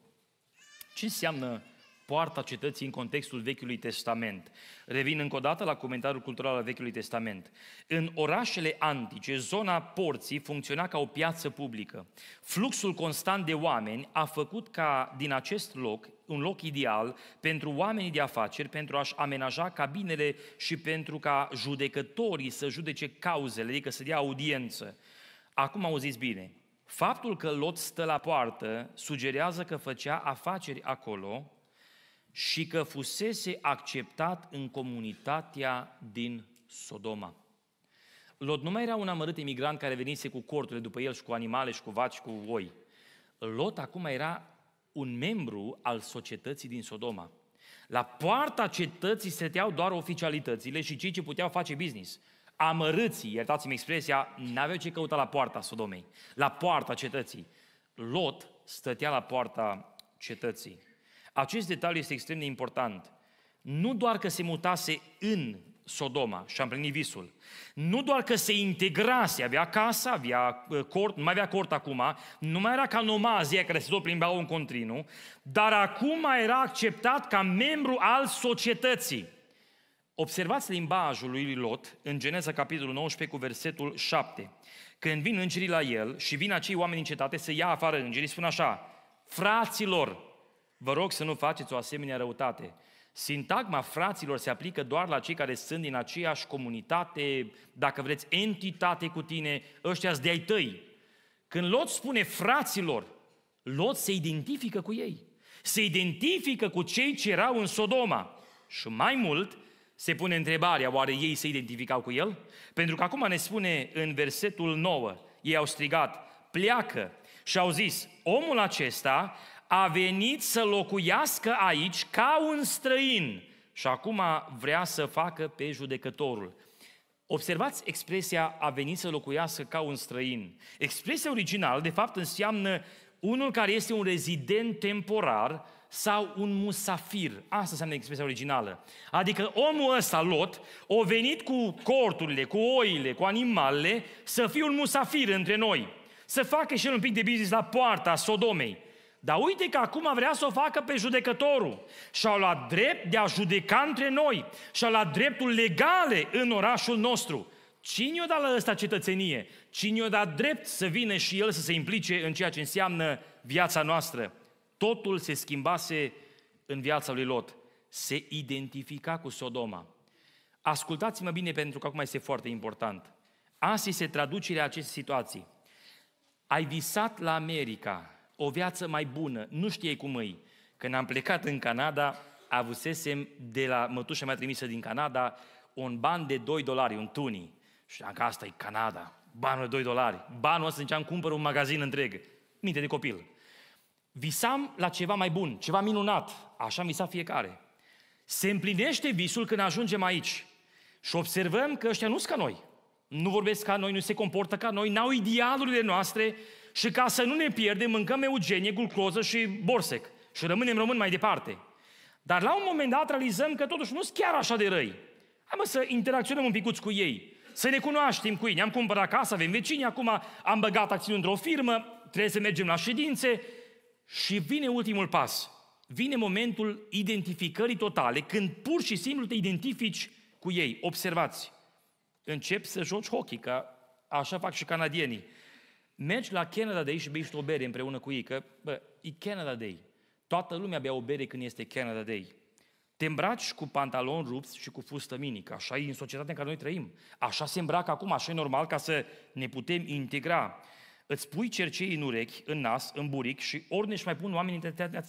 Ce înseamnă poarta cetății în contextul Vechiului Testament. Revin încă o dată la comentariul cultural al Vechiului Testament. În orașele antice, zona porții funcționa ca o piață publică. Fluxul constant de oameni a făcut ca din acest loc un loc ideal pentru oamenii de afaceri, pentru a-și amenaja cabinele și pentru ca judecătorii să judece cauzele, adică să dea audiență. Acum auziți bine, Faptul că Lot stă la poartă sugerează că făcea afaceri acolo și că fusese acceptat în comunitatea din Sodoma. Lot nu mai era un amărât emigrant care venise cu corturile după el și cu animale și cu vaci și cu oi. Lot acum era un membru al societății din Sodoma. La poarta cetății se teau doar oficialitățile și cei ce puteau face business. Amărâții, iertați-mi expresia, n-aveau ce căuta la poarta Sodomei, la poarta cetății. Lot stătea la poarta cetății. Acest detaliu este extrem de important. Nu doar că se mutase în Sodoma și a împlinit visul. Nu doar că se integrase, avea casa, avea uh, cort, nu mai avea cort acum, nu mai era ca nomazia care se tot plimbau în continuu, dar acum era acceptat ca membru al societății. Observați limbajul lui Lot în Geneza capitolul 19 cu versetul 7. Când vin îngerii la el și vin acei oameni din cetate să ia afară îngerii, spun așa, fraților, Vă rog să nu faceți o asemenea răutate. Sintagma fraților se aplică doar la cei care sunt din aceeași comunitate, dacă vreți, entitate cu tine, ăștia de ai tăi. Când Lot spune fraților, Lot se identifică cu ei. Se identifică cu cei ce erau în Sodoma. Și mai mult, se pune întrebarea, oare ei se identificau cu el? Pentru că acum ne spune în versetul 9, ei au strigat, pleacă, și au zis, omul acesta a venit să locuiască aici ca un străin și acum vrea să facă pe judecătorul. Observați expresia a venit să locuiască ca un străin. Expresia originală, de fapt, înseamnă unul care este un rezident temporar sau un musafir. Asta înseamnă expresia originală. Adică omul ăsta, Lot, o venit cu corturile, cu oile, cu animalele, să fie un musafir între noi. Să facă și el un pic de business la poarta Sodomei. Dar uite că acum vrea să o facă pe judecătorul și au luat drept de a judeca între noi și au luat dreptul legale în orașul nostru. Cine o dat la ăsta cetățenie? Cine o dat drept să vină și el să se implice în ceea ce înseamnă viața noastră? Totul se schimbase în viața lui Lot. Se identifica cu Sodoma. Ascultați-mă bine pentru că acum este foarte important. Asta este traducerea acestei situații. Ai visat la America, o viață mai bună. Nu știe cum îi. Când am plecat în Canada, avusesem de la mătușa mea trimisă din Canada un ban de 2 dolari, un tuni. Și am că asta e Canada, banul de 2 dolari. Banul ăsta înceam cumpăr un magazin întreg. Minte de copil. Visam la ceva mai bun, ceva minunat. Așa am a fiecare. Se împlinește visul când ajungem aici. Și observăm că ăștia nu sunt ca noi. Nu vorbesc ca noi, nu se comportă ca noi, n-au idealurile noastre, și ca să nu ne pierdem, mâncăm eugenie, glucoză și borsec. Și rămânem români mai departe. Dar la un moment dat realizăm că totuși nu sunt chiar așa de răi. Hai mă să interacționăm un picuț cu ei. Să ne cunoaștem cu ei. Ne-am cumpărat casa, avem vecini, acum am băgat acțiuni într-o firmă, trebuie să mergem la ședințe. Și vine ultimul pas. Vine momentul identificării totale, când pur și simplu te identifici cu ei. Observați, încep să joci hockey, ca așa fac și canadienii mergi la Canada Day și bei și o bere împreună cu ei, că bă, e Canada Day. Toată lumea bea o bere când este Canada Day. Te îmbraci cu pantaloni rupți și cu fustă că Așa e în societatea în care noi trăim. Așa se îmbracă acum, așa e normal ca să ne putem integra. Îți pui cercei în urechi, în nas, în buric și ori și mai pun oamenii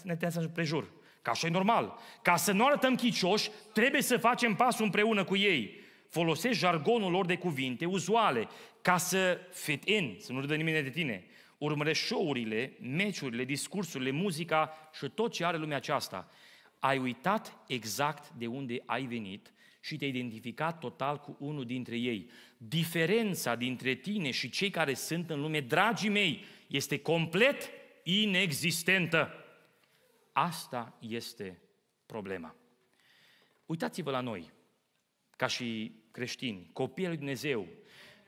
în în prejur. Ca așa e normal. Ca să nu arătăm chicioși, trebuie să facem pasul împreună cu ei folosesc jargonul lor de cuvinte uzuale ca să fit in, să nu râdă nimeni de tine. Urmărești show-urile, meciurile, discursurile, muzica și tot ce are lumea aceasta. Ai uitat exact de unde ai venit și te-ai identificat total cu unul dintre ei. Diferența dintre tine și cei care sunt în lume, dragii mei, este complet inexistentă. Asta este problema. Uitați-vă la noi ca și creștini, copii al lui Dumnezeu,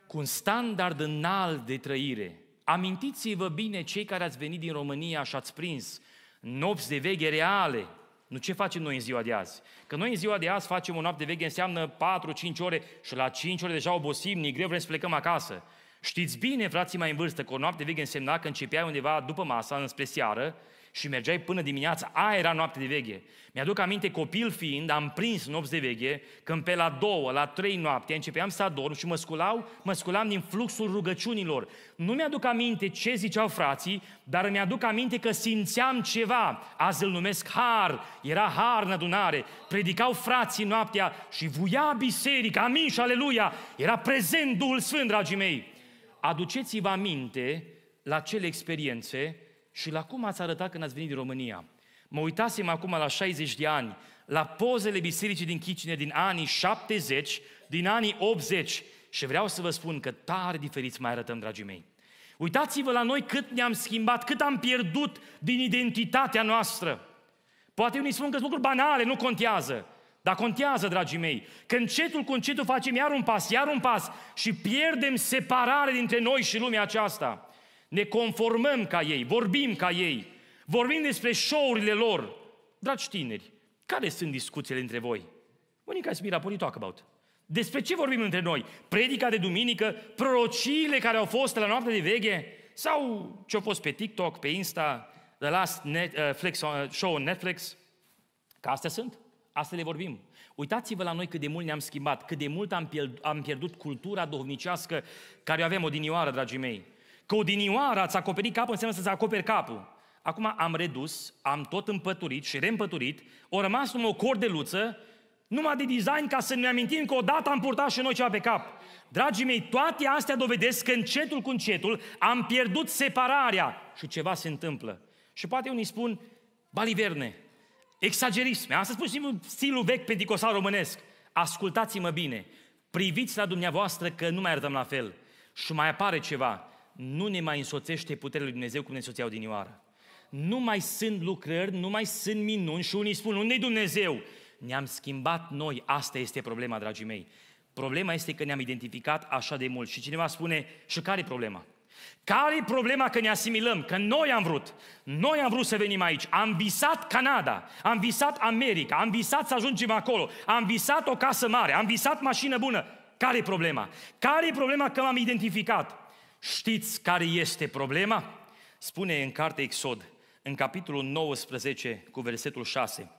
cu un standard înalt de trăire. Amintiți-vă bine cei care ați venit din România și ați prins nopți de veche reale, nu ce facem noi în ziua de azi? Că noi în ziua de azi facem o noapte veche, înseamnă 4-5 ore și la 5 ore deja obosim, ni greu vrem să plecăm acasă. Știți bine, frații mai în vârstă, că o noapte veche însemna că începeai undeva după masa, înspre seară, și mergeai până dimineața. Aia era noapte de veche. Mi-aduc aminte, copil fiind, am prins nopți de veche, când pe la două, la trei noapte, începeam să adorm și mă sculau, mă sculam din fluxul rugăciunilor. Nu mi-aduc aminte ce ziceau frații, dar mi-aduc aminte că simțeam ceva. Azi îl numesc har, era har în adunare. Predicau frații noaptea și vuia biserica, amin și aleluia. Era prezent Duhul Sfânt, dragii mei. Aduceți-vă aminte la cele experiențe și la cum ați arătat când ați venit din România? Mă uitasem acum la 60 de ani, la pozele bisericii din Chicine din anii 70, din anii 80 și vreau să vă spun că tare diferiți mai arătăm, dragii mei. Uitați-vă la noi cât ne-am schimbat, cât am pierdut din identitatea noastră. Poate unii spun că sunt lucruri banale, nu contează. Dar contează, dragii mei, că încetul cu încetul facem iar un pas, iar un pas și pierdem separare dintre noi și lumea aceasta ne conformăm ca ei, vorbim ca ei, vorbim despre show-urile lor. Dragi tineri, care sunt discuțiile între voi? Unii and Smira, what talk about? Despre ce vorbim între noi? Predica de duminică, prorociile care au fost la noaptea de veche sau ce au fost pe TikTok, pe Insta, The Last Netflix, uh, uh, Show on Netflix? Că astea sunt. Astea le vorbim. Uitați-vă la noi cât de mult ne-am schimbat, cât de mult am, am pierdut cultura duhovnicească care o avem odinioară, dragii mei. Că odinioară ați acoperit capul înseamnă să-ți acoperi capul. Acum am redus, am tot împăturit și reîmpăturit, o rămas un cor de luță, numai de design ca să ne amintim că odată am purtat și noi ceva pe cap. Dragii mei, toate astea dovedesc că încetul cu încetul am pierdut separarea și ceva se întâmplă. Și poate unii spun, baliverne, exagerisme. Asta spun și stilul vechi pentecostal românesc. Ascultați-mă bine, priviți la dumneavoastră că nu mai arătăm la fel. Și mai apare ceva nu ne mai însoțește puterea lui Dumnezeu cum ne din ioară. Nu mai sunt lucrări, nu mai sunt minuni și unii spun, unde Dumnezeu? Ne-am schimbat noi, asta este problema, dragii mei. Problema este că ne-am identificat așa de mult. Și cineva spune, și care e problema? care e problema că ne asimilăm? Că noi am vrut. Noi am vrut să venim aici. Am visat Canada, am visat America, am visat să ajungem acolo, am visat o casă mare, am visat mașină bună. care e problema? care e problema că m-am identificat? Știți care este problema? Spune în carte Exod, în capitolul 19 cu versetul 6.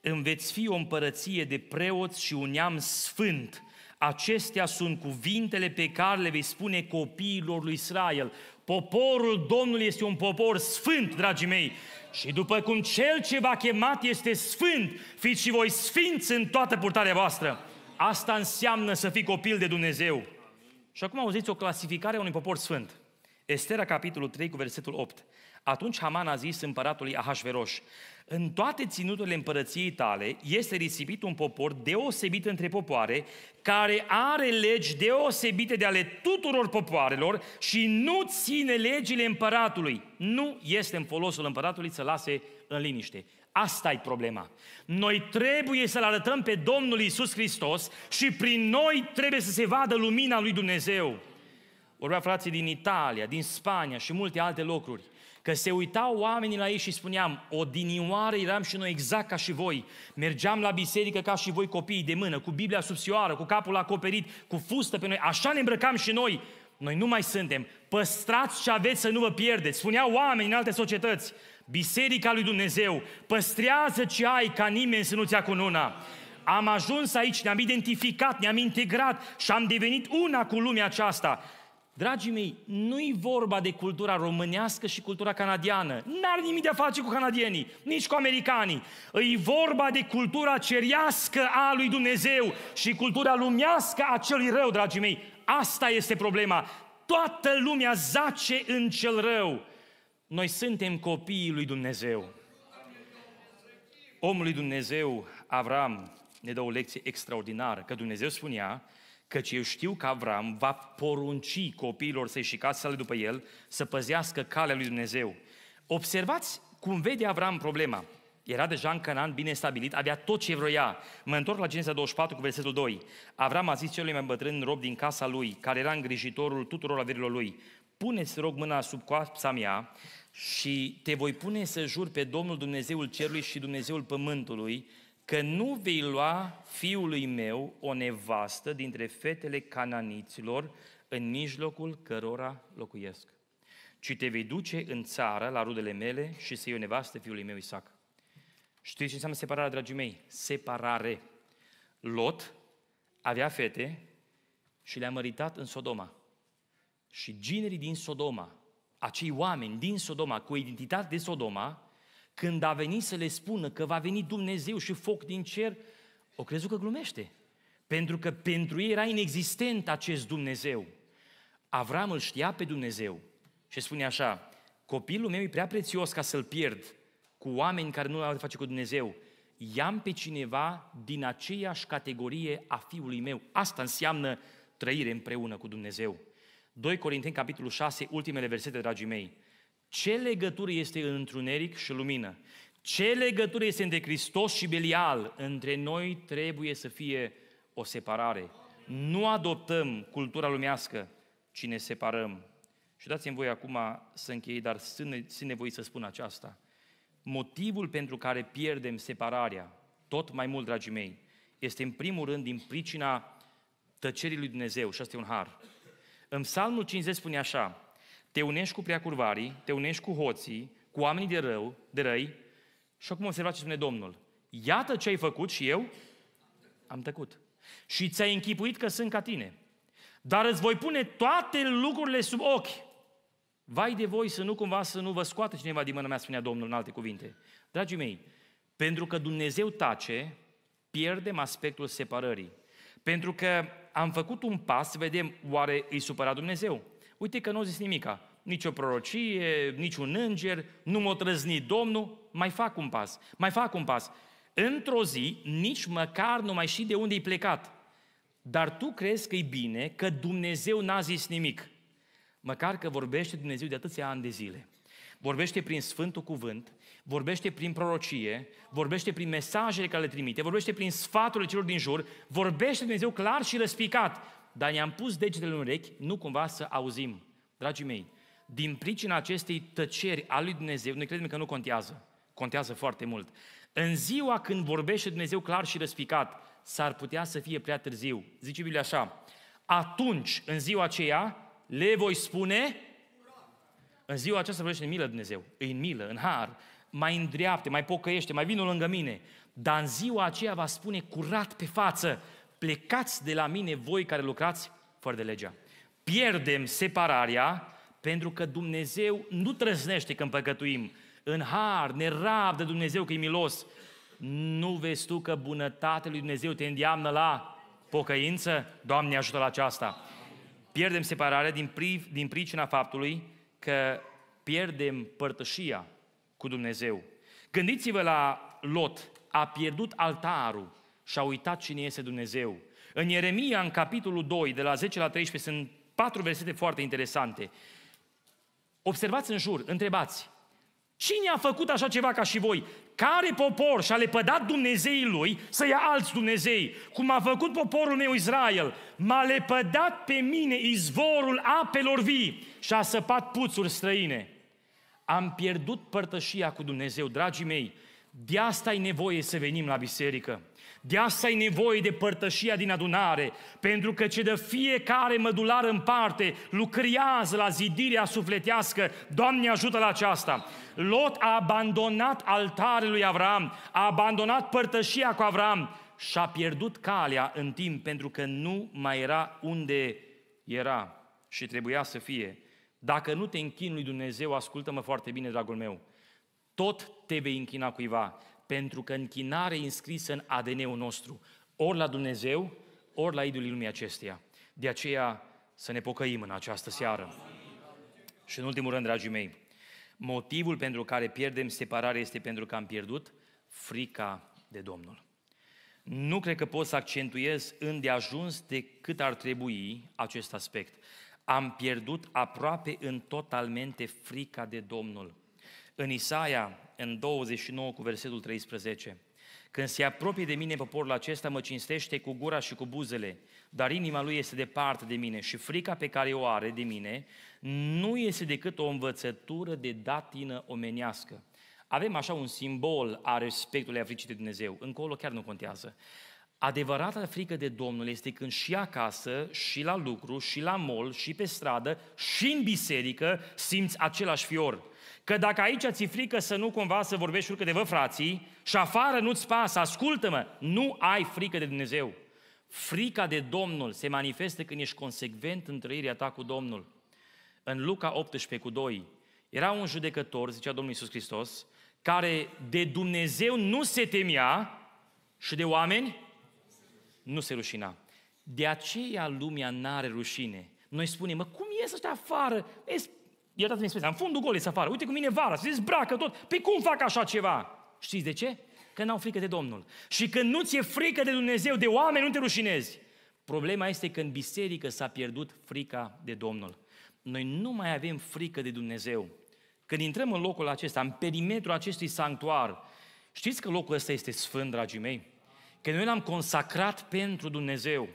Îmi veți fi o împărăție de preoți și un neam sfânt. Acestea sunt cuvintele pe care le vei spune copiilor lui Israel. Poporul Domnului este un popor sfânt, dragii mei. Și după cum cel ce va chemat este sfânt, fiți și voi sfinți în toată purtarea voastră. Asta înseamnă să fii copil de Dumnezeu. Și acum auziți o clasificare a unui popor sfânt. Estera, capitolul 3, cu versetul 8. Atunci Haman a zis împăratului Ahasveros, în toate ținuturile împărăției tale este risipit un popor deosebit între popoare, care are legi deosebite de ale tuturor popoarelor și nu ține legile împăratului. Nu este în folosul împăratului să lase în liniște asta e problema. Noi trebuie să-L arătăm pe Domnul Isus Hristos și prin noi trebuie să se vadă lumina lui Dumnezeu. Vorbea frații din Italia, din Spania și multe alte locuri că se uitau oamenii la ei și spuneam, o dinioară eram și noi exact ca și voi, mergeam la biserică ca și voi copiii de mână, cu Biblia sub sioară, cu capul acoperit, cu fustă pe noi, așa ne îmbrăcam și noi, noi nu mai suntem, păstrați ce aveți să nu vă pierdeți, spuneau oameni în alte societăți, Biserica lui Dumnezeu, păstrează ce ai ca nimeni să nu-ți ia una. Am ajuns aici, ne-am identificat, ne-am integrat și am devenit una cu lumea aceasta. Dragii mei, nu-i vorba de cultura românească și cultura canadiană. N-are nimic de a face cu canadienii, nici cu americanii. Îi vorba de cultura ceriască a lui Dumnezeu și cultura lumească a celui rău, dragii mei. Asta este problema. Toată lumea zace în cel rău. Noi suntem copiii lui Dumnezeu. Omul lui Dumnezeu, Avram, ne dă o lecție extraordinară, că Dumnezeu spunea, că eu știu că Avram va porunci copiilor săi și casele după el să păzească calea lui Dumnezeu. Observați cum vede Avram problema. Era deja în Canaan bine stabilit, avea tot ce vroia. Mă întorc la Geneza 24 cu versetul 2. Avram a zis celui mai bătrân rob din casa lui, care era îngrijitorul tuturor averilor lui, puneți, rog, mâna sub coapsa mea și te voi pune să jur pe Domnul Dumnezeul Cerului și Dumnezeul Pământului că nu vei lua fiului meu o nevastă dintre fetele cananiților în mijlocul cărora locuiesc, ci te vei duce în țară la rudele mele și să iei o nevastă fiului meu Isaac. Știți ce înseamnă separare, dragii mei? Separare. Lot avea fete și le-a măritat în Sodoma și ginerii din Sodoma, acei oameni din Sodoma cu identitate de Sodoma, când a venit să le spună că va veni Dumnezeu și foc din cer, o crezut că glumește. Pentru că pentru ei era inexistent acest Dumnezeu. Avram îl știa pe Dumnezeu și spune așa, copilul meu e prea prețios ca să-l pierd cu oameni care nu au de face cu Dumnezeu. Iam pe cineva din aceeași categorie a fiului meu. Asta înseamnă trăire împreună cu Dumnezeu. 2 Corinteni, capitolul 6, ultimele versete, dragii mei. Ce legătură este între uneric și lumină? Ce legătură este între Hristos și Belial? Între noi trebuie să fie o separare. Nu adoptăm cultura lumească, ci ne separăm. Și dați-mi voi acum să închei, dar sunt nevoie să spun aceasta. Motivul pentru care pierdem separarea, tot mai mult, dragii mei, este în primul rând din pricina tăcerii lui Dumnezeu, și asta e un har. În Psalmul 50 spune așa, te unești cu preacurvarii, te unești cu hoții, cu oamenii de rău, de răi, și acum observați ce spune Domnul. Iată ce ai făcut și eu am tăcut. Și ți-ai închipuit că sunt ca tine. Dar îți voi pune toate lucrurile sub ochi. Vai de voi să nu cumva să nu vă scoate cineva din mâna mea, spunea Domnul în alte cuvinte. Dragii mei, pentru că Dumnezeu tace, pierdem aspectul separării. Pentru că am făcut un pas, vedem, oare îi supăra Dumnezeu? Uite că nu a zis nimica, nici o prorocie, nici un înger, nu m-o trăzni Domnul, mai fac un pas, mai fac un pas. Într-o zi, nici măcar nu mai știi de unde i plecat. Dar tu crezi că e bine că Dumnezeu n-a zis nimic. Măcar că vorbește Dumnezeu de atâția ani de zile. Vorbește prin Sfântul Cuvânt, vorbește prin prorocie, vorbește prin mesajele care le trimite, vorbește prin sfaturile celor din jur, vorbește Dumnezeu clar și răspicat. Dar ne-am pus degetele în urechi, nu cumva să auzim. Dragii mei, din pricina acestei tăceri a lui Dumnezeu, noi credem că nu contează. Contează foarte mult. În ziua când vorbește Dumnezeu clar și răspicat, s-ar putea să fie prea târziu. Zice Biblia așa, atunci, în ziua aceea, le voi spune în ziua aceasta vorbește în milă Dumnezeu, în milă, în har mai îndreapte, mai pocăiește, mai vină lângă mine. Dar în ziua aceea va spune curat pe față, plecați de la mine voi care lucrați fără de legea. Pierdem separarea pentru că Dumnezeu nu trăznește când păcătuim. În har, ne de Dumnezeu că e milos. Nu vezi tu că bunătatea lui Dumnezeu te îndeamnă la pocăință? Doamne ajută la aceasta! Pierdem separarea din, pri, din pricina faptului că pierdem părtășia cu Dumnezeu. Gândiți-vă la Lot, a pierdut altarul și a uitat cine este Dumnezeu. În Ieremia, în capitolul 2, de la 10 la 13, sunt patru versete foarte interesante. Observați în jur, întrebați, cine a făcut așa ceva ca și voi? Care popor și-a lepădat dumnezei lui să ia alți Dumnezei? Cum a făcut poporul meu Israel? M-a lepădat pe mine izvorul apelor vii și a săpat puțuri străine. Am pierdut părtășia cu Dumnezeu, dragii mei. De asta e nevoie să venim la biserică. De asta e nevoie de părtășia din adunare, pentru că ce de fiecare mădular în parte lucrează la zidirea sufletească. Doamne ajută la aceasta! Lot a abandonat altarul lui Avram, a abandonat părtășia cu Avram și a pierdut calea în timp pentru că nu mai era unde era și trebuia să fie. Dacă nu te închin lui Dumnezeu, ascultă-mă foarte bine, dragul meu, tot te vei închina cuiva, pentru că închinare e înscrisă în ADN-ul nostru, ori la Dumnezeu, ori la idolii lumii acesteia. De aceea să ne pocăim în această seară. Și în ultimul rând, dragii mei, motivul pentru care pierdem separare este pentru că am pierdut frica de Domnul. Nu cred că pot să accentuez îndeajuns de cât ar trebui acest aspect am pierdut aproape în totalmente frica de Domnul. În Isaia, în 29 cu versetul 13, când se apropie de mine poporul acesta, mă cinstește cu gura și cu buzele, dar inima lui este departe de mine și frica pe care o are de mine nu este decât o învățătură de datină omenească. Avem așa un simbol a respectului a fricii de Dumnezeu. Încolo chiar nu contează. Adevărata frică de Domnul este când și acasă, și la lucru, și la mol, și pe stradă, și în biserică simți același fior. Că dacă aici ți frică să nu cumva să vorbești urcă de vă frații și afară nu-ți pasă, ascultă-mă, nu ai frică de Dumnezeu. Frica de Domnul se manifestă când ești consecvent în trăirea ta cu Domnul. În Luca 18 cu 2, era un judecător, zicea Domnul Iisus Hristos, care de Dumnezeu nu se temea și de oameni nu se rușina. De aceea lumea n-are rușine. Noi spunem, mă, cum ies ăștia afară? Iată iertați-mi expresia, în fundul golii să afară. Uite cum vine vara, se zbracă tot. Pe păi cum fac așa ceva? Știți de ce? Că n-au frică de Domnul. Și când nu ți-e frică de Dumnezeu, de oameni, nu te rușinezi. Problema este că în biserică s-a pierdut frica de Domnul. Noi nu mai avem frică de Dumnezeu. Când intrăm în locul acesta, în perimetrul acestui sanctuar, știți că locul ăsta este sfânt, dragii mei? că noi l-am consacrat pentru Dumnezeu.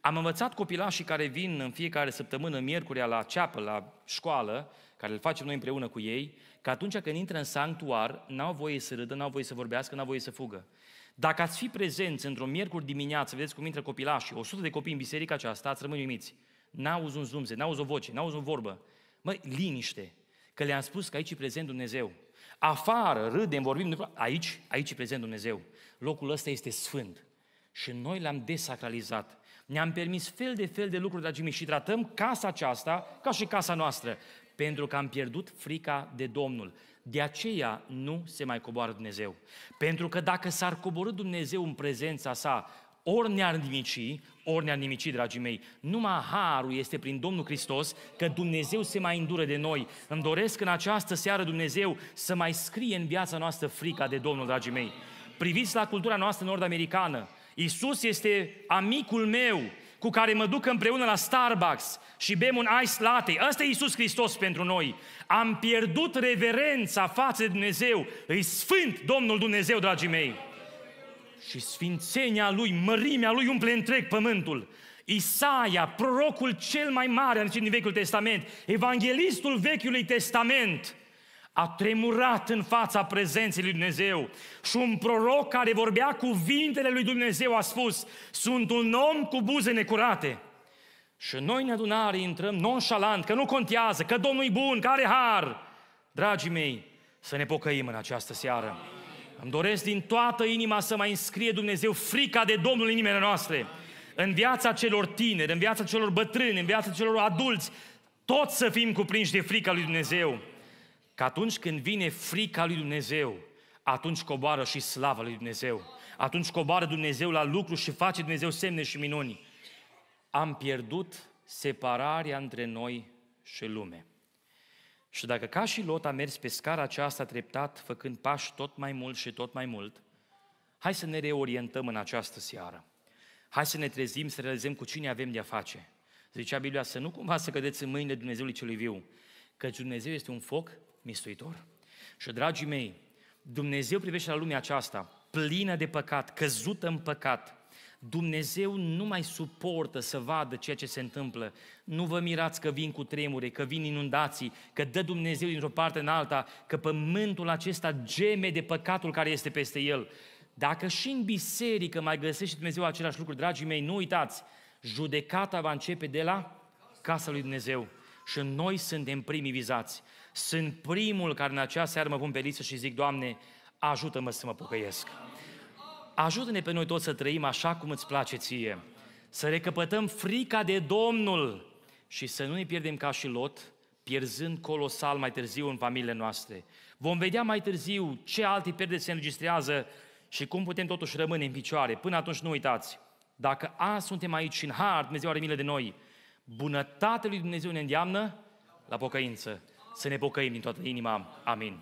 Am învățat copilașii care vin în fiecare săptămână, miercurea, la ceapă, la școală, care îl facem noi împreună cu ei, că atunci când intră în sanctuar, n-au voie să râdă, n-au voie să vorbească, n-au voie să fugă. Dacă ați fi prezenți într-o miercuri dimineață, vedeți cum intră copilașii, 100 de copii în biserica aceasta, ați rămâne uimiți. N-auzi un zumze, n-auzi o voce, n-auzi o vorbă. Măi, liniște, că le-am spus că aici e prezent Dumnezeu. Afară râdem, vorbim, aici, aici e prezent Dumnezeu. Locul ăsta este sfânt și noi l-am desacralizat. Ne-am permis fel de fel de lucruri, dragii mei, și tratăm casa aceasta ca și casa noastră, pentru că am pierdut frica de Domnul. De aceea nu se mai coboară Dumnezeu. Pentru că dacă s-ar coborâ Dumnezeu în prezența sa, ori ne-ar nimici, ori ne-ar nimici, dragii mei. Numai harul este prin Domnul Hristos că Dumnezeu se mai îndură de noi. Îmi doresc în această seară Dumnezeu să mai scrie în viața noastră frica de Domnul, dragii mei. Priviți la cultura noastră nord-americană. Isus este amicul meu cu care mă duc împreună la Starbucks și bem un ice latte. Ăsta e Iisus Hristos pentru noi. Am pierdut reverența față de Dumnezeu. Îi sfânt Domnul Dumnezeu, dragii mei. Și sfințenia Lui, mărimea Lui umple întreg pământul. Isaia, prorocul cel mai mare în Vechiul Testament, evanghelistul Vechiului Testament – a tremurat în fața prezenței lui Dumnezeu. Și un proroc care vorbea cuvintele lui Dumnezeu a spus, sunt un om cu buze necurate. Și noi în adunare intrăm nonșalant, că nu contează, că Domnul e bun, că are har. Dragii mei, să ne pocăim în această seară. Îmi doresc din toată inima să mai înscrie Dumnezeu frica de Domnul în inimile noastre. În viața celor tineri, în viața celor bătrâni, în viața celor adulți, toți să fim cuprinși de frica lui Dumnezeu. Că atunci când vine frica lui Dumnezeu, atunci coboară și slava lui Dumnezeu. Atunci coboară Dumnezeu la lucru și face Dumnezeu semne și minuni. Am pierdut separarea între noi și lume. Și dacă ca și Lot a mers pe scara aceasta treptat, făcând pași tot mai mult și tot mai mult, hai să ne reorientăm în această seară. Hai să ne trezim, să realizăm cu cine avem de-a face. Zicea Biblia să nu cumva să cădeți în mâinile Dumnezeului celui viu, căci Dumnezeu este un foc mistuitor. Și, dragii mei, Dumnezeu privește la lumea aceasta plină de păcat, căzută în păcat. Dumnezeu nu mai suportă să vadă ceea ce se întâmplă. Nu vă mirați că vin cu tremure, că vin inundații, că dă Dumnezeu dintr-o parte în alta, că pământul acesta geme de păcatul care este peste el. Dacă și în biserică mai găsește Dumnezeu același lucru, dragii mei, nu uitați, judecata va începe de la casa lui Dumnezeu. Și noi suntem primii vizați. Sunt primul care în acea seară mă pun pe listă și zic, Doamne, ajută-mă să mă pocăiesc. Ajută-ne pe noi toți să trăim așa cum îți place ție. Să recăpătăm frica de Domnul și să nu ne pierdem ca și Lot, pierzând colosal mai târziu în familiile noastre. Vom vedea mai târziu ce alte pierderi se înregistrează și cum putem totuși rămâne în picioare. Până atunci nu uitați, dacă azi suntem aici în har, Dumnezeu are milă de noi, bunătatea lui Dumnezeu ne îndeamnă la pocăință să ne pocăim din toată inima. Amin.